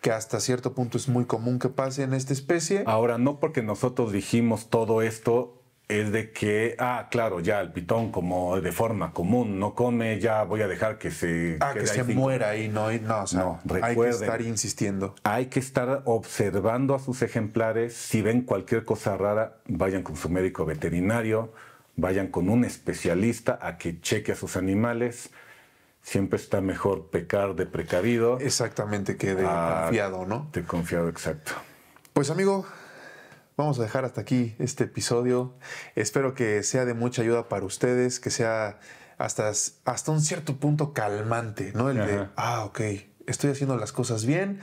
que hasta cierto punto es muy común que pase en esta especie. Ahora, no porque nosotros dijimos todo esto, es de que, ah, claro, ya el pitón como de forma común no come, ya voy a dejar que se... Ah, que se muera ahí, no, no, o no hay que estar insistiendo. Hay que estar observando a sus ejemplares, si ven cualquier cosa rara, vayan con su médico veterinario, vayan con un especialista a que cheque a sus animales. Siempre está mejor pecar de precavido. Exactamente que de ah, confiado, ¿no? De confiado, exacto. Pues amigo, vamos a dejar hasta aquí este episodio. Espero que sea de mucha ayuda para ustedes, que sea hasta, hasta un cierto punto calmante, ¿no? El de, ah, ok, estoy haciendo las cosas bien,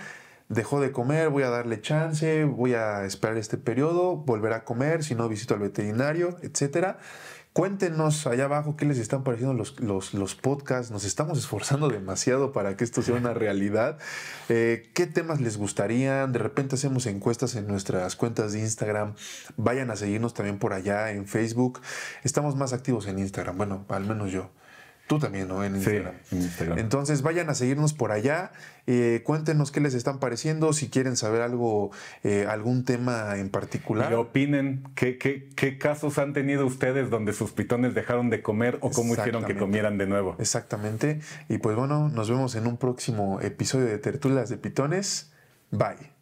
dejó de comer, voy a darle chance, voy a esperar este periodo, volverá a comer, si no visito al veterinario, etcétera. Cuéntenos allá abajo qué les están pareciendo los, los, podcasts. Nos estamos esforzando demasiado para que esto sea una realidad. Eh, ¿Qué temas les gustarían? De repente hacemos encuestas en nuestras cuentas de Instagram. Vayan a seguirnos también por allá en Facebook. Estamos más activos en Instagram. Bueno, al menos yo. Tú también, ¿no? En Instagram. Entonces vayan a seguirnos por allá, eh, cuéntenos qué les están pareciendo, si quieren saber algo, eh, algún tema en particular. Y opinen ¿qué, casos han tenido ustedes donde sus pitones dejaron de comer o cómo hicieron que comieran de nuevo. Exactamente. Y pues bueno, nos vemos en un próximo episodio de Tertulias de Pitones. Bye.